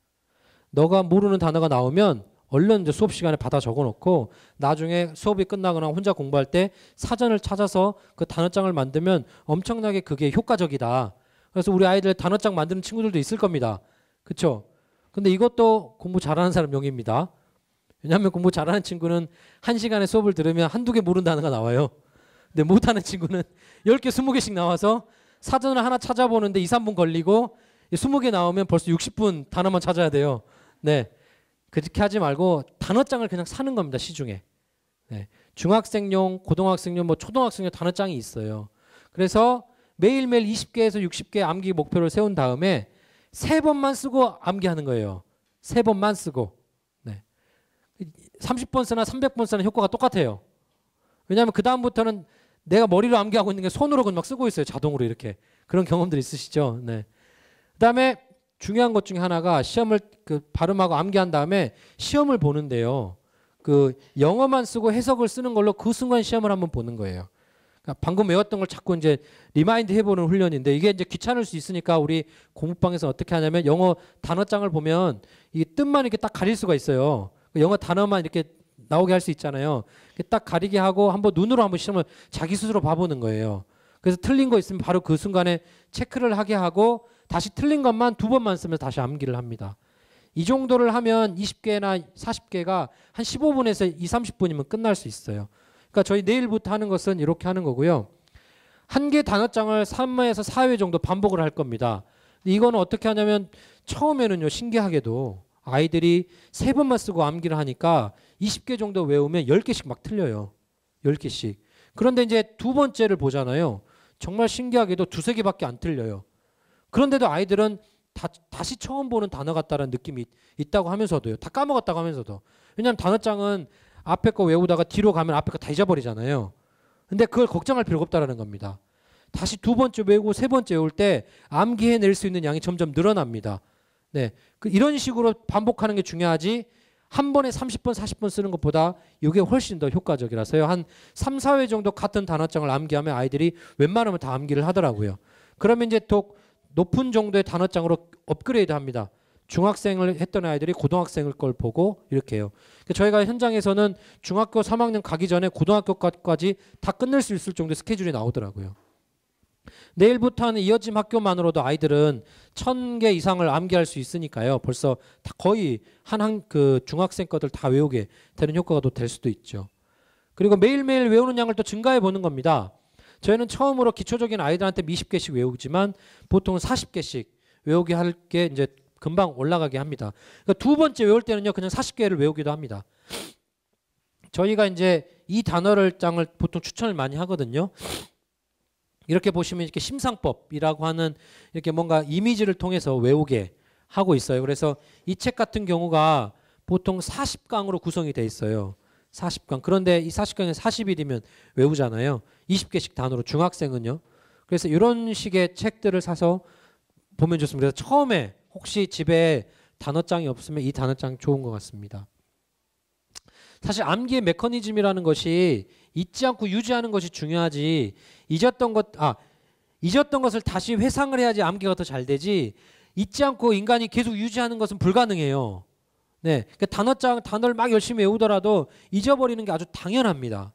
너가 모르는 단어가 나오면 얼른 이제 수업 시간에 받아 적어 놓고 나중에 수업이 끝나거나 혼자 공부할 때 사전을 찾아서 그 단어장을 만들면 엄청나게 그게 효과적이다. 그래서 우리 아이들 단어장 만드는 친구들도 있을 겁니다. 그렇 근데 이것도 공부 잘하는 사람용입니다. 왜냐하면 공부 잘하는 친구는 한 시간에 수업을 들으면 한두 개 모르는 단어가 나와요. 근데 못하는 친구는 1개 20개씩 나와서 사전을 하나 찾아보는데 2, 3분 걸리고 20개 나오면 벌써 60분 단어만 찾아야 돼요. 네. 그렇게 하지 말고 단어장을 그냥 사는 겁니다. 시중에. 네. 중학생용, 고등학생용, 뭐 초등학생용 단어장이 있어요. 그래서 매일매일 20개에서 60개 암기 목표를 세운 다음에 세 번만 쓰고 암기하는 거예요. 세 번만 쓰고. 네. 30번 쓰나 300번 쓰나 효과가 똑같아요. 왜냐하면 그다음부터는 내가 머리로 암기하고 있는 게 손으로 그냥 막 쓰고 있어요. 자동으로 이렇게. 그런 경험들 있으시죠? 네. 그다음에 중요한 것 중에 하나가 시험을 그 발음하고 암기한 다음에 시험을 보는데요. 그 영어만 쓰고 해석을 쓰는 걸로 그 순간 시험을 한번 보는 거예요. 그러니까 방금 외웠던 걸 자꾸 이제 리마인드 해보는 훈련인데 이게 이제 귀찮을 수 있으니까 우리 공부방에서 어떻게 하냐면 영어 단어장을 보면 이 뜻만 이렇게 딱 가릴 수가 있어요. 그 영어 단어만 이렇게 나오게 할 수 있잖아요. 딱 가리게 하고 한번 눈으로 한번 시험을 자기 스스로 봐보는 거예요. 그래서 틀린 거 있으면 바로 그 순간에 체크를 하게 하고 다시 틀린 것만 두 번만 쓰면 다시 암기를 합니다. 이 정도를 하면 20개나 40개가 한 15분에서 2, 30분이면 끝날 수 있어요. 그러니까 저희 내일부터 하는 것은 이렇게 하는 거고요. 한 개 단어장을 3회에서 4회 정도 반복을 할 겁니다. 이거는 어떻게 하냐면 처음에는요 신기하게도 아이들이 세 번만 쓰고 암기를 하니까 20개 정도 외우면 10개씩 막 틀려요. 10개씩. 그런데 이제 두 번째를 보잖아요. 정말 신기하게도 두세 개밖에 안 틀려요. 그런데도 아이들은 다, 시 처음 보는 단어 같다는 느낌이 있다고 하면서도요. 다 까먹었다고 하면서도. 왜냐하면 단어장은 앞에 거 외우다가 뒤로 가면 앞에 거 다 잊어버리잖아요. 근데 그걸 걱정할 필요가 없다라는 겁니다. 다시 두 번째 외우고 세 번째 외울 때 암기해낼 수 있는 양이 점점 늘어납니다. 네. 그 이런 식으로 반복하는 게 중요하지 한 번에 30번, 40번 쓰는 것보다 이게 훨씬 더 효과적이라서요. 한 3, 4회 정도 같은 단어장을 암기하면 아이들이 웬만하면 다 암기를 하더라고요. 그러면 이제 더 높은 정도의 단어장으로 업그레이드 합니다. 중학생을 했던 아이들이 고등학생을 걸 보고 이렇게 해요. 그러니까 저희가 현장에서는 중학교 3학년 가기 전에 고등학교까지 다 끝낼 수 있을 정도의 스케줄이 나오더라고요. 내일부터는 이어짐 학교만으로도 아이들은 천 개 이상을 암기할 수 있으니까요. 벌써 다 거의 한그 중학생 것들 다 외우게 되는 효과가 또될 수도 있죠. 그리고 매일매일 외우는 양을 또 증가해 보는 겁니다. 저희는 처음으로 기초적인 아이들한테 20개씩 외우지만 보통은 40개씩 외우게 할 게 이제 금방 올라가게 합니다. 그러니까 두 번째 외울 때는요, 그냥 40개를 외우기도 합니다. 저희가 이제 이 단어를 장을 보통 추천을 많이 하거든요. 이렇게 보시면 이렇게 심상법이라고 하는 이렇게 뭔가 이미지를 통해서 외우게 하고 있어요. 그래서 이 책 같은 경우가 보통 40강으로 구성이 돼 있어요. 40강. 그런데 이 40강에 40일이면 외우잖아요. 20개씩 단어로 중학생은요. 그래서 이런 식의 책들을 사서 보면 좋습니다. 처음에 혹시 집에 단어장이 없으면 이 단어장 좋은 것 같습니다. 사실 암기의 메커니즘이라는 것이 잊지 않고 유지하는 것이 중요하지 잊었던 것, 아, 잊었던 것을 다시 회상을 해야지 암기가 더 잘 되지 잊지 않고 인간이 계속 유지하는 것은 불가능해요. 네, 그러니까 단어장 단어를 막 열심히 외우더라도 잊어버리는 게 아주 당연합니다.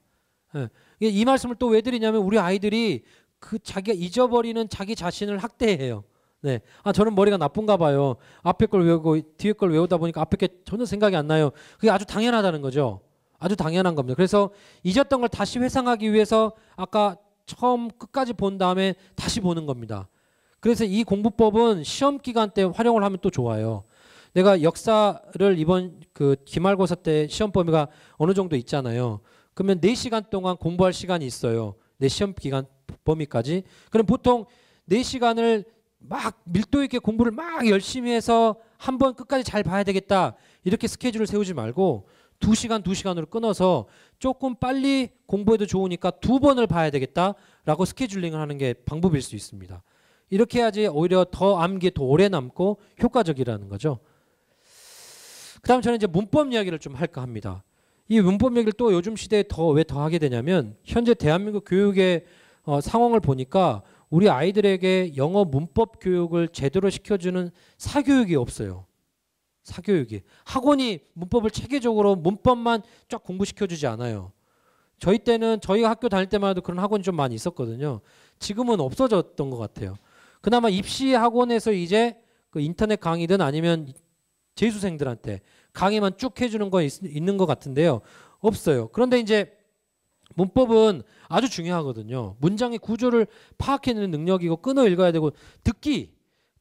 네. 이 말씀을 또 왜 드리냐면 우리 아이들이 그 자기가 잊어버리는 자기 자신을 학대해요. 네. 아, 저는 머리가 나쁜가 봐요. 앞에 걸 외우고 뒤에 걸 외우다 보니까 앞에 게 전혀 생각이 안 나요. 그게 아주 당연하다는 거죠. 아주 당연한 겁니다. 그래서 잊었던 걸 다시 회상하기 위해서 아까 처음 끝까지 본 다음에 다시 보는 겁니다. 그래서 이 공부법은 시험 기간 때 활용을 하면 또 좋아요. 내가 역사를 이번 그 기말고사 때 시험 범위가 어느 정도 있잖아요. 그러면 4시간 동안 공부할 시간이 있어요. 내 시험 기간 범위까지. 그럼 보통 4시간을 막 밀도 있게 공부를 막 열심히 해서 한 번 끝까지 잘 봐야 되겠다 이렇게 스케줄을 세우지 말고 두 시간 두 시간으로 끊어서 조금 빨리 공부해도 좋으니까 두 번을 봐야 되겠다라고 스케줄링을 하는 게 방법일 수 있습니다. 이렇게 해야지 오히려 더 암기에 더 오래 남고 효과적이라는 거죠. 그다음 저는 이제 문법 이야기를 좀 할까 합니다. 이 문법 얘기를 또 요즘 시대에 더 왜 더 하게 되냐면 현재 대한민국 교육의 어, 상황을 보니까 우리 아이들에게 영어 문법 교육을 제대로 시켜주는 사교육이 없어요. 사교육이. 학원이 문법을 체계적으로 문법만 쫙 공부시켜주지 않아요. 저희 때는 저희가 학교 다닐 때만 해도 그런 학원이 좀 많이 있었거든요. 지금은 없어졌던 것 같아요. 그나마 입시 학원에서 이제 그 인터넷 강의든 아니면 재수생들한테 강의만 쭉 해주는 거 있, 는것 같은데요. 없어요. 그런데 이제 문법은 아주 중요하거든요. 문장의 구조를 파악해내는 능력이고 끊어 읽어야 되고 듣기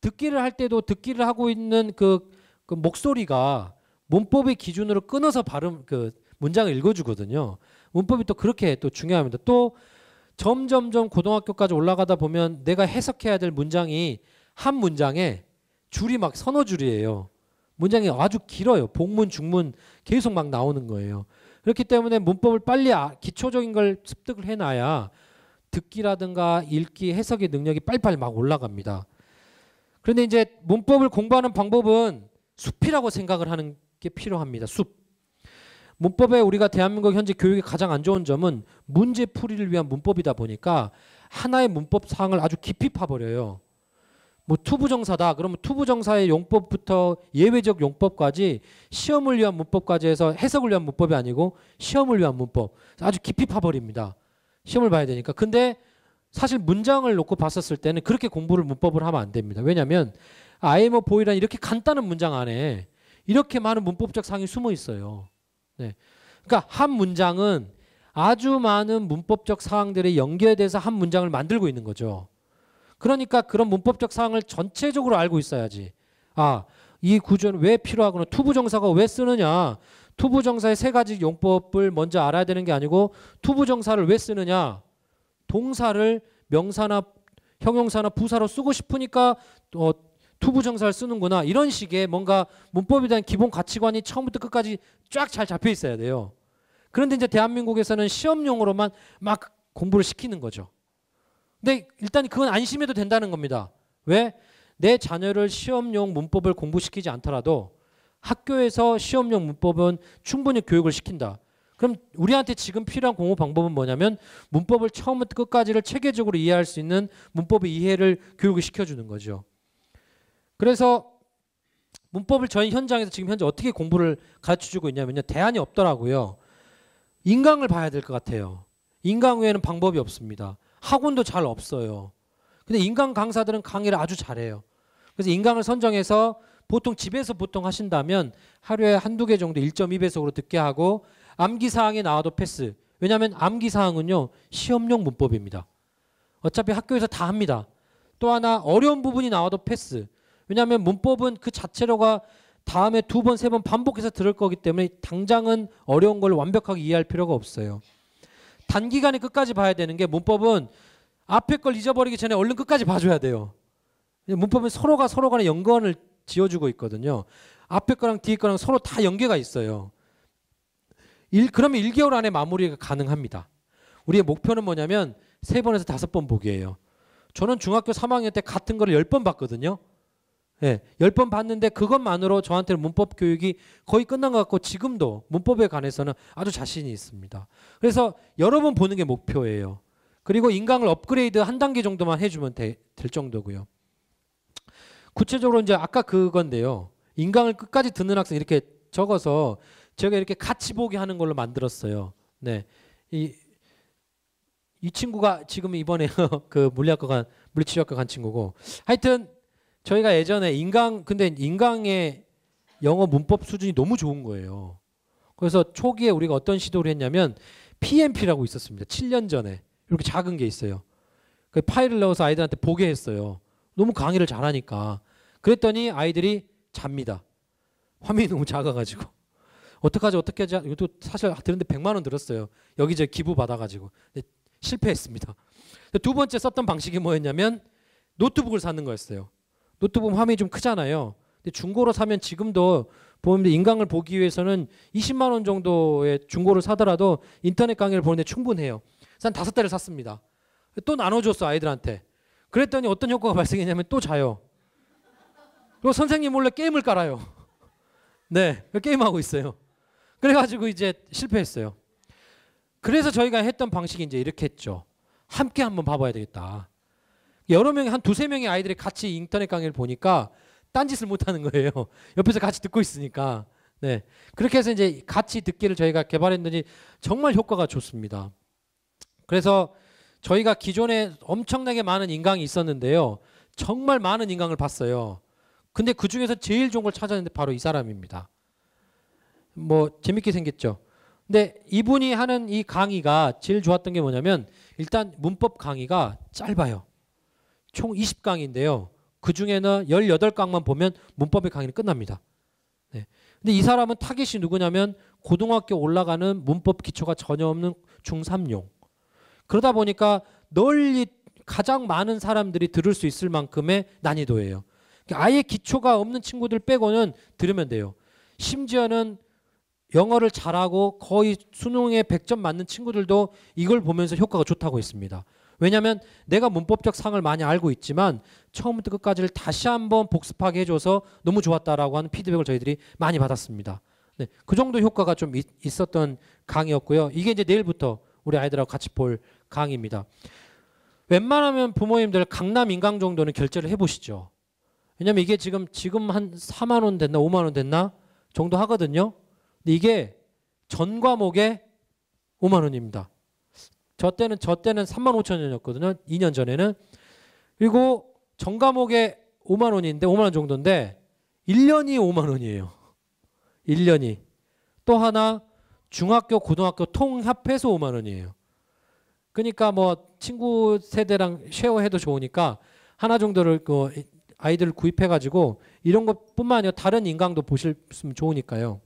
듣기를 할 때도 듣기를 하고 있는 그, 그 목소리가 문법의 기준으로 끊어서 발음 그 문장을 읽어주거든요. 문법이 또 그렇게 또 중요합니다. 또 점점점 고등학교까지 올라가다 보면 내가 해석해야 될 문장이 한 문장에 줄이 막 서너 줄이에요. 문장이 아주 길어요. 복문, 중문 계속 막 나오는 거예요. 그렇기 때문에 문법을 빨리 아, 기초적인 걸 습득을 해놔야 듣기라든가 읽기 해석의 능력이 빨리빨리 막 올라갑니다. 그런데 이제 문법을 공부하는 방법은 숲이라고 생각을 하는 게 필요합니다. 숲. 문법에 우리가 대한민국 현재 교육의 가장 안 좋은 점은 문제 풀이를 위한 문법이다 보니까 하나의 문법 사항을 아주 깊이 파버려요. 뭐 투부정사다. 그러면 투부정사의 용법부터 예외적 용법까지 시험을 위한 문법까지 해서 해석을 위한 문법이 아니고 시험을 위한 문법. 아주 깊이 파버립니다. 시험을 봐야 되니까. 근데 사실 문장을 놓고 봤었을 때는 그렇게 공부를 문법을 하면 안 됩니다. 왜냐하면 I'm a 뭐 boy란 이렇게 간단한 문장 안에 이렇게 많은 문법적 상이 숨어 있어요. 네. 그러니까 한 문장은 아주 많은 문법적 사항들의연결해서한 문장을 만들고 있는 거죠. 그러니까 그런 문법적 사항을 전체적으로 알고 있어야지. 아, 이 구조는 왜 필요하구나. 투부정사가 왜 쓰느냐. 투부정사의 세 가지 용법을 먼저 알아야 되는 게 아니고 투부정사를 왜 쓰느냐. 동사를 명사나 형용사나 부사로 쓰고 싶으니까 어, 투부정사를 쓰는구나. 이런 식의 뭔가 문법에 대한 기본 가치관이 처음부터 끝까지 쫙 잘 잡혀 있어야 돼요. 그런데 이제 대한민국에서는 시험용으로만 막 공부를 시키는 거죠. 근데 일단 그건 안심해도 된다는 겁니다. 왜? 내 자녀를 시험용 문법을 공부시키지 않더라도 학교에서 시험용 문법은 충분히 교육을 시킨다. 그럼 우리한테 지금 필요한 공부 방법은 뭐냐면 문법을 처음부터 끝까지를 체계적으로 이해할 수 있는 문법의 이해를 교육을 시켜주는 거죠. 그래서 문법을 저희 현장에서 지금 현재 어떻게 공부를 가르쳐주고 있냐면요. 대안이 없더라고요. 인강을 봐야 될 것 같아요. 인강 외에는 방법이 없습니다. 학원도 잘 없어요. 근데 인강 강사들은 강의를 아주 잘해요. 그래서 인강을 선정해서 보통 집에서 보통 하신다면 하루에 한두 개 정도 1.2배속으로 듣게 하고 암기 사항이 나와도 패스. 왜냐하면 암기 사항은요 시험용 문법입니다. 어차피 학교에서 다 합니다. 또 하나 어려운 부분이 나와도 패스. 왜냐하면 문법은 그 자체로가 다음에 두 번, 세 번 반복해서 들을 거기 때문에 당장은 어려운 걸 완벽하게 이해할 필요가 없어요. 단기간에 끝까지 봐야 되는 게 문법은 앞에 걸 잊어버리기 전에 얼른 끝까지 봐줘야 돼요. 문법은 서로가 서로 간에 연관을 지어주고 있거든요. 앞에 거랑 뒤에 거랑 서로 다 연계가 있어요. 일, 그러면 1개월 안에 마무리가 가능합니다. 우리의 목표는 뭐냐면 3번에서 5번 보기예요. 저는 중학교 3학년 때 같은 거를 10번 봤거든요. 예, 열번 봤는데 그것만으로 저한테는 문법 교육이 거의 끝난 것 같고 지금도 문법에 관해서는 아주 자신이 있습니다. 그래서 여러 번 보는 게 목표예요. 그리고 인강을 업그레이드 한 단계 정도만 해주면 되, 될 정도고요. 구체적으로 이제 아까 그건데요. 인강을 끝까지 듣는 학생 이렇게 적어서 제가 이렇게 같이 보기 하는 걸로 만들었어요. 네, 이, 이 친구가 지금 이번에 그 물리학과 간 물리치료학과 간 친구고 하여튼 저희가 예전에 인강 근데 인강의 영어 문법 수준이 너무 좋은 거예요. 그래서 초기에 우리가 어떤 시도를 했냐면 PMP라고 있었습니다. 7년 전에 이렇게 작은 게 있어요. 그 파일을 넣어서 아이들한테 보게 했어요. 너무 강의를 잘하니까. 그랬더니 아이들이 잡니다. 화면이 너무 작아가지고. 어떡하지, 어떡하지. 이것도 사실 들었는데 100만 원 들었어요. 여기저기 기부 받아가지고. 실패했습니다. 두 번째 썼던 방식이 뭐였냐면 노트북을 사는 거였어요. 노트북 화면이 좀 크잖아요. 근데 중고로 사면 지금도 보면 인강을 보기 위해서는 20만 원 정도의 중고를 사더라도 인터넷 강의를 보는데 충분해요. 산 다섯 대를 샀습니다. 또 나눠줬어 아이들한테. 그랬더니 어떤 효과가 발생했냐면 또 자요. 그리고 선생님 몰래 게임을 깔아요. 네, 게임하고 있어요. 그래가지고 이제 실패했어요. 그래서 저희가 했던 방식이 이제 이렇게 했죠. 함께 한번 봐봐야 되겠다. 여러 명이 한 두세 명의 아이들이 같이 인터넷 강의를 보니까 딴짓을 못 하는 거예요. 옆에서 같이 듣고 있으니까. 네. 그렇게 해서 이제 같이 듣기를 저희가 개발했는지 정말 효과가 좋습니다. 그래서 저희가 기존에 엄청나게 많은 인강이 있었는데요. 정말 많은 인강을 봤어요. 근데 그 중에서 제일 좋은 걸 찾았는데 바로 이 사람입니다. 뭐 재밌게 생겼죠. 근데 이분이 하는 이 강의가 제일 좋았던 게 뭐냐면 일단 문법 강의가 짧아요. 총 20강인데요. 그 중에는 18강만 보면 문법의 강의는 끝납니다. 네. 근데 이 사람은 타겟이 누구냐면 고등학교 올라가는 문법 기초가 전혀 없는 중3용. 그러다 보니까 널리 가장 많은 사람들이 들을 수 있을 만큼의 난이도예요. 그러니까 아예 기초가 없는 친구들 빼고는 들으면 돼요. 심지어는 영어를 잘하고 거의 수능에 100점 맞는 친구들도 이걸 보면서 효과가 좋다고 했습니다. 왜냐하면 내가 문법적 상을 많이 알고 있지만 처음부터 끝까지를 다시 한번 복습하게 해줘서 너무 좋았다라고 하는 피드백을 저희들이 많이 받았습니다. 네, 그 정도 효과가 좀 있, 있었던 강의였고요. 이게 이제 내일부터 우리 아이들하고 같이 볼 강의입니다. 웬만하면 부모님들 강남 인강 정도는 결제를 해보시죠. 왜냐면 이게 지금 지금 한 4만 원 됐나 5만 원 됐나 정도 하거든요. 근데 이게 전 과목에 5만 원입니다. 저 때는 저 때는 3만 5천 원이었거든요. 2년 전에는. 그리고 전 과목에 5만 원인데 5만 원 정도인데 1년이 5만 원이에요. 1년이. 또 하나 중학교 고등학교 통합해서 5만 원이에요. 그러니까 뭐 친구 세대랑 쉐어해도 좋으니까 하나 정도를 그 아이들 구입해 가지고 이런 것뿐만 아니라 다른 인강도 보실 수 좋으니까요.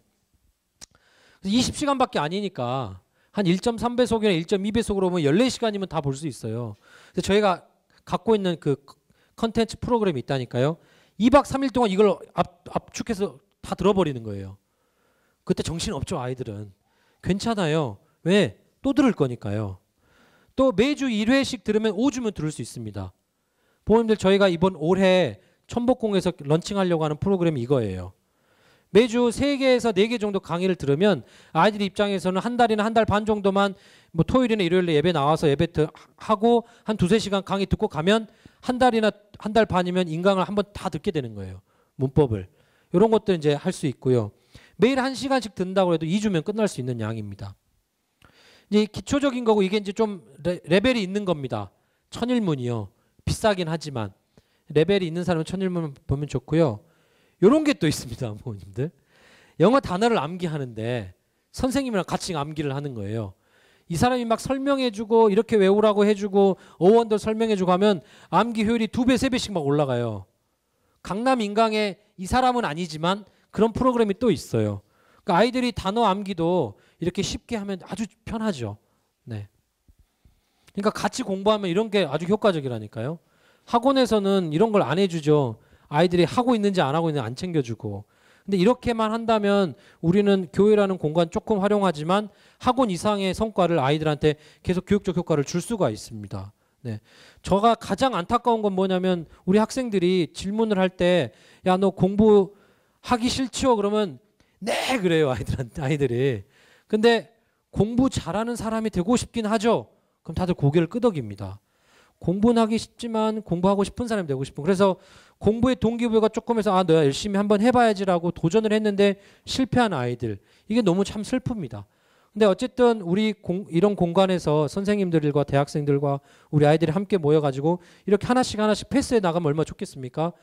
20시간밖에 아니니까 한 1.3배속이나 1.2배속으로 보면 14시간이면 다 볼 수 있어요. 그래 저희가 갖고 있는 그 컨텐츠 프로그램이 있다니까요. 2박 3일 동안 이걸 압, 압축해서 다 들어버리는 거예요. 그때 정신 없죠, 아이들은. 괜찮아요. 왜? 또 들을 거니까요. 또 매주 1회씩 들으면 5주면 들을 수 있습니다. 부모님들 저희가 이번 올해 천복궁에서 런칭하려고 하는 프로그램이 이거예요. 매주 3개에서 4개 정도 강의를 들으면 아이들 입장에서는 한 달이나 한 달 반 정도만 뭐 토요일이나 일요일에 예배 나와서 예배 하고 한 두세 시간 강의 듣고 가면 한 달이나 한 달 반이면 인강을 한번 다 듣게 되는 거예요. 문법을. 이런 것도 이제 할 수 있고요. 매일 한 시간씩 듣는다고 해도 2주면 끝날 수 있는 양입니다. 이제 기초적인 거고 이게 이제 좀 레벨이 있는 겁니다. 천일문이요. 비싸긴 하지만 레벨이 있는 사람은 천일문 보면 좋고요. 이런 게 또 있습니다, 부모님들. 영어 단어를 암기하는데 선생님이랑 같이 암기를 하는 거예요. 이 사람이 막 설명해주고 이렇게 외우라고 해주고 어원도 설명해주고 하면 암기 효율이 두 배, 세 배씩 막 올라가요. 강남 인강에 이 사람은 아니지만 그런 프로그램이 또 있어요. 그러니까 아이들이 단어 암기도 이렇게 쉽게 하면 아주 편하죠. 네. 그러니까 같이 공부하면 이런 게 아주 효과적이라니까요. 학원에서는 이런 걸 안 해주죠. 아이들이 하고 있는지 안 하고 있는지 안 챙겨주고 근데 이렇게만 한다면 우리는 교회라는 공간 조금 활용하지만 학원 이상의 성과를 아이들한테 계속 교육적 효과를 줄 수가 있습니다. 네. 저가 가장 안타까운 건 뭐냐면 우리 학생들이 질문을 할 때 야 너 공부 하기 싫지요? 그러면 네 그래요 아이들한테 아이들이. 근데 공부 잘하는 사람이 되고 싶긴 하죠. 그럼 다들 고개를 끄덕입니다. 공부는 하기 쉽지만 공부하고 싶은 사람이 되고 싶은 그래서 공부의 동기부여가 조금 해서 아 너야 열심히 한번 해봐야지라고 도전을 했는데 실패한 아이들 이게 너무 참 슬픕니다. 근데 어쨌든 우리 공, 이런 공간에서 선생님들과 대학생들과 우리 아이들이 함께 모여가지고 이렇게 하나씩 하나씩 패스해 나가면 얼마나 좋겠습니까?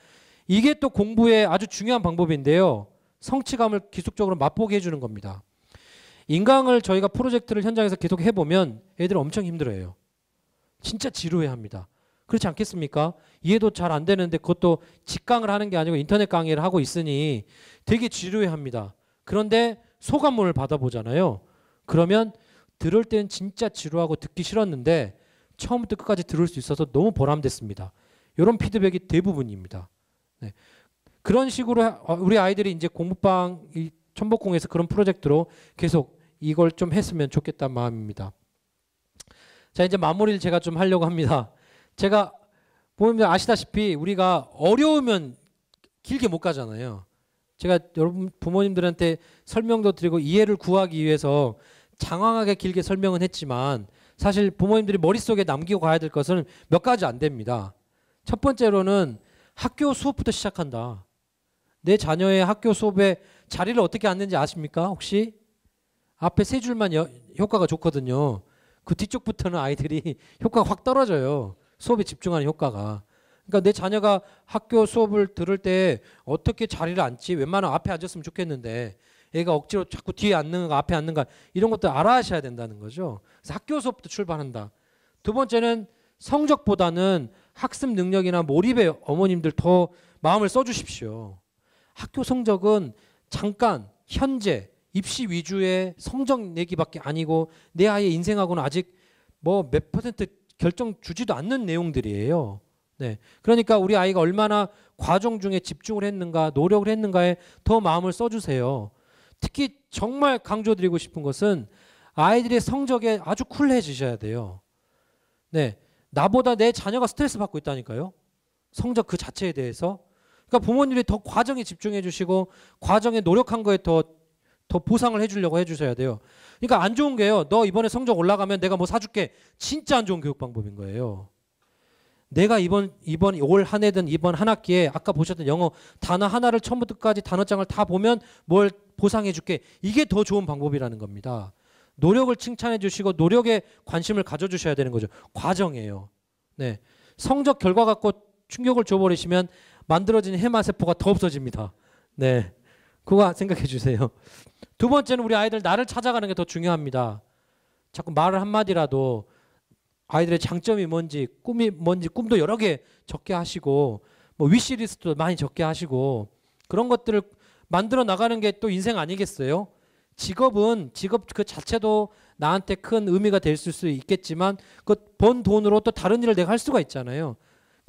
이게 또 공부의 아주 중요한 방법인데요. 성취감을 기속적으로 맛보게 해주는 겁니다. 인강을 저희가 프로젝트를 현장에서 계속 해보면 애들 엄청 힘들어해요. 진짜 지루해합니다. 그렇지 않겠습니까? 이해도 잘 안 되는데 그것도 직강을 하는 게 아니고 인터넷 강의를 하고 있으니 되게 지루해합니다. 그런데 소감문을 받아보잖아요. 그러면 들을 때는 진짜 지루하고 듣기 싫었는데 처음부터 끝까지 들을 수 있어서 너무 보람됐습니다. 이런 피드백이 대부분입니다. 네. 그런 식으로 우리 아이들이 이제 공부방 천복궁에서 그런 프로젝트로 계속 이걸 좀 했으면 좋겠다는 마음입니다. 자 이제 마무리를 제가 좀 하려고 합니다. 제가 보면 아시다시피 우리가 어려우면 길게 못 가잖아요. 제가 여러분 부모님들한테 설명도 드리고 이해를 구하기 위해서 장황하게 길게 설명은 했지만 사실 부모님들이 머릿속에 남기고 가야 될 것은 몇 가지 안 됩니다. 첫 번째로는 학교 수업부터 시작한다. 내 자녀의 학교 수업에 자리를 어떻게 앉는지 아십니까? 혹시 앞에 세 줄만 여, 효과가 좋거든요. 그 뒤쪽부터는 아이들이 효과가 확 떨어져요. 수업에 집중하는 효과가. 그러니까 내 자녀가 학교 수업을 들을 때 어떻게 자리를 앉지? 웬만하면 앞에 앉았으면 좋겠는데 애가 억지로 자꾸 뒤에 앉는가 앞에 앉는가 이런 것도 알아셔야 하 된다는 거죠. 그래서 학교 수업부터 출발한다. 두 번째는 성적보다는 학습 능력이나 몰입에 어머님들 더 마음을 써주십시오. 학교 성적은 잠깐 현재 입시 위주의 성적 내기밖에 아니고 내 아이의 인생하고는 아직 뭐 몇 퍼센트 결정 주지도 않는 내용들이에요. 네. 그러니까 우리 아이가 얼마나 과정 중에 집중을 했는가, 노력을 했는가에 더 마음을 써주세요. 특히 정말 강조드리고 싶은 것은 아이들의 성적에 아주 쿨해지셔야 돼요. 네. 나보다 내 자녀가 스트레스 받고 있다니까요. 성적 그 자체에 대해서. 그러니까 부모님이 더 과정에 집중해 주시고 과정에 노력한 거에 더더 보상을 해주려고 해주셔야 돼요. 그러니까 안 좋은 게요. 너 이번에 성적 올라가면 내가 뭐 사줄게. 진짜 안 좋은 교육 방법인 거예요. 내가 이번 이번 올한 해든 이번 한 학기에 아까 보셨던 영어 단어 하나를 처음부터 끝까지 단어장을 다 보면 뭘 보상해 줄게. 이게 더 좋은 방법이라는 겁니다. 노력을 칭찬해 주시고 노력에 관심을 가져 주셔야 되는 거죠. 과정이에요. 네. 성적 결과 갖고 충격을 줘 버리시면 만들어진 해마세포가 더 없어집니다. 네. 그거 생각해 주세요. 두 번째는 우리 아이들 나를 찾아가는 게 더 중요합니다. 자꾸 말을 한마디라도 아이들의 장점이 뭔지 꿈이 뭔지 꿈도 여러 개 적게 하시고 뭐 위시리스트도 많이 적게 하시고 그런 것들을 만들어 나가는 게 또 인생 아니겠어요? 직업은 직업 그 자체도 나한테 큰 의미가 될 수 있겠지만 그 번 돈으로 또 다른 일을 내가 할 수가 있잖아요.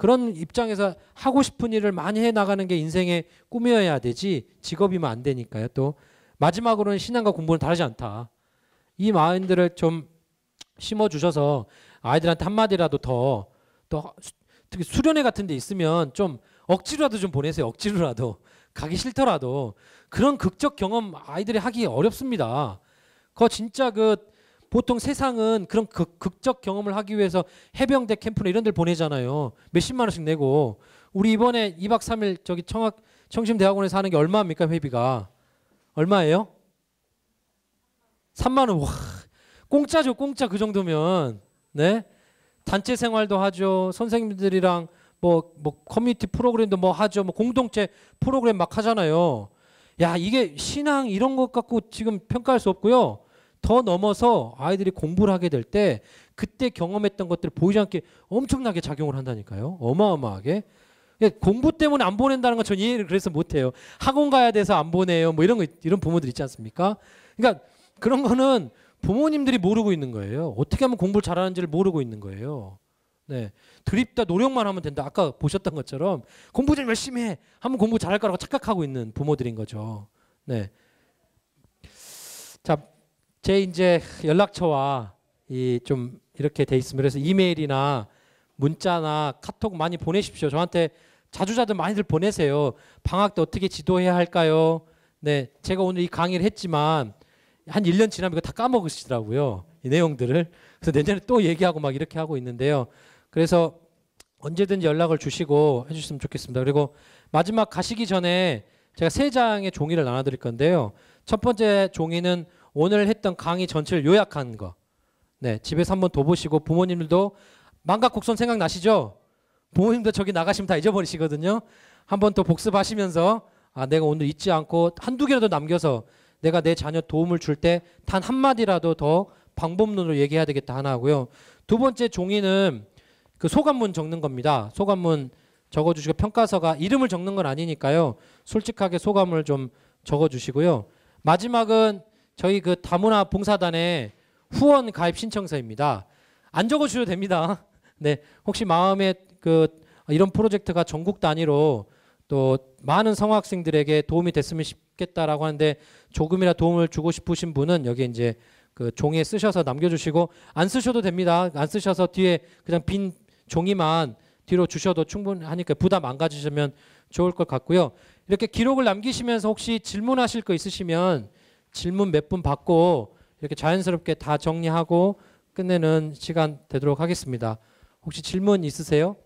그런 입장에서 하고 싶은 일을 많이 해 나가는 게 인생의 꿈이어야 되지 직업이면 안 되니까요. 또 마지막으로는 신앙과 공부는 다르지 않다. 이 마인드를 좀 심어 주셔서 아이들한테 한마디라도 더 또 특히 수련회 같은 데 있으면 좀 억지로라도 좀 보내세요. 억지로라도 가기 싫더라도 그런 극적 경험 아이들이 하기 어렵습니다. 그거 진짜 그 보통 세상은 그런 극, 극적 경험을 하기 위해서 해병대 캠프나 이런 데를 보내잖아요. 몇십만 원씩 내고 우리 이번에 2박 3일 저기 청학 청심대학원에서 하는 게 얼마입니까 회비가? 얼마예요? 3만 원. 와. 공짜죠, 공짜 그 정도면. 네? 단체 생활도 하죠. 선생님들이랑 뭐, 뭐 커뮤니티 프로그램도 뭐 하죠. 뭐 공동체 프로그램 막 하잖아요. 야, 이게 신앙 이런 것 갖고 지금 평가할 수 없고요. 더 넘어서 아이들이 공부를 하게 될 때 그때 경험했던 것들을 보이지 않게 엄청나게 작용을 한다니까요. 어마어마하게. 예, 공부 때문에 안 보낸다는 건전 이해를 그래서 못해요. 학원 가야 돼서 안 보내요. 뭐 이런 거, 이런 부모들 있지 않습니까? 그러니까 그런 거는 부모님들이 모르고 있는 거예요. 어떻게 하면 공부를 잘하는지를 모르고 있는 거예요. 네. 드립다 노력만 하면 된다. 아까 보셨던 것처럼 공부 좀 열심히 해. 하면 공부 잘할 거라고 착각하고 있는 부모들인 거죠. 네. 자, 제 이제 연락처와 이 좀 이렇게 돼 있습니다. 그래서 이메일이나 문자나 카톡 많이 보내십시오. 저한테 자주자주 많이들 보내세요. 방학 때 어떻게 지도해야 할까요? 네, 제가 오늘 이 강의를 했지만 한 1년 지나면 이거 다 까먹으시더라고요. 이 내용들을. 그래서 내년에 또 얘기하고 막 이렇게 하고 있는데요. 그래서 언제든지 연락을 주시고 해주셨으면 좋겠습니다. 그리고 마지막 가시기 전에 제가 세 장의 종이를 나눠드릴 건데요. 첫 번째 종이는 오늘 했던 강의 전체를 요약한 거. 네, 집에서 한번 둬보시고 부모님들도 망각곡선 생각나시죠? 부모님도 저기 나가시면 다 잊어버리시거든요. 한번 또 복습하시면서 아, 내가 오늘 잊지 않고 한두 개라도 남겨서 내가 내 자녀 도움을 줄 때 단 한마디라도 더 방법론으로 얘기해야 되겠다 하나 하고요. 두 번째 종이는 그 소감문 적는 겁니다. 소감문 적어주시고 평가서가 이름을 적는 건 아니니까요. 솔직하게 소감을 좀 적어주시고요. 마지막은 저희 그 다문화 봉사단의 후원 가입 신청서입니다. 안 적어 주셔도 됩니다. 네, 혹시 마음에 그 이런 프로젝트가 전국 단위로 또 많은 성학생들에게 도움이 됐으면 싶겠다라고 하는데 조금이라 도움을 주고 싶으신 분은 여기 이제 그 종이에 쓰셔서 남겨주시고 안 쓰셔도 됩니다. 안 쓰셔서 뒤에 그냥 빈 종이만 뒤로 주셔도 충분하니까 부담 안 가지시면 좋을 것 같고요. 이렇게 기록을 남기시면서 혹시 질문하실 거 있으시면 질문 몇 분 받고 이렇게 자연스럽게 다 정리하고 끝내는 시간 되도록 하겠습니다. 혹시 질문 있으세요?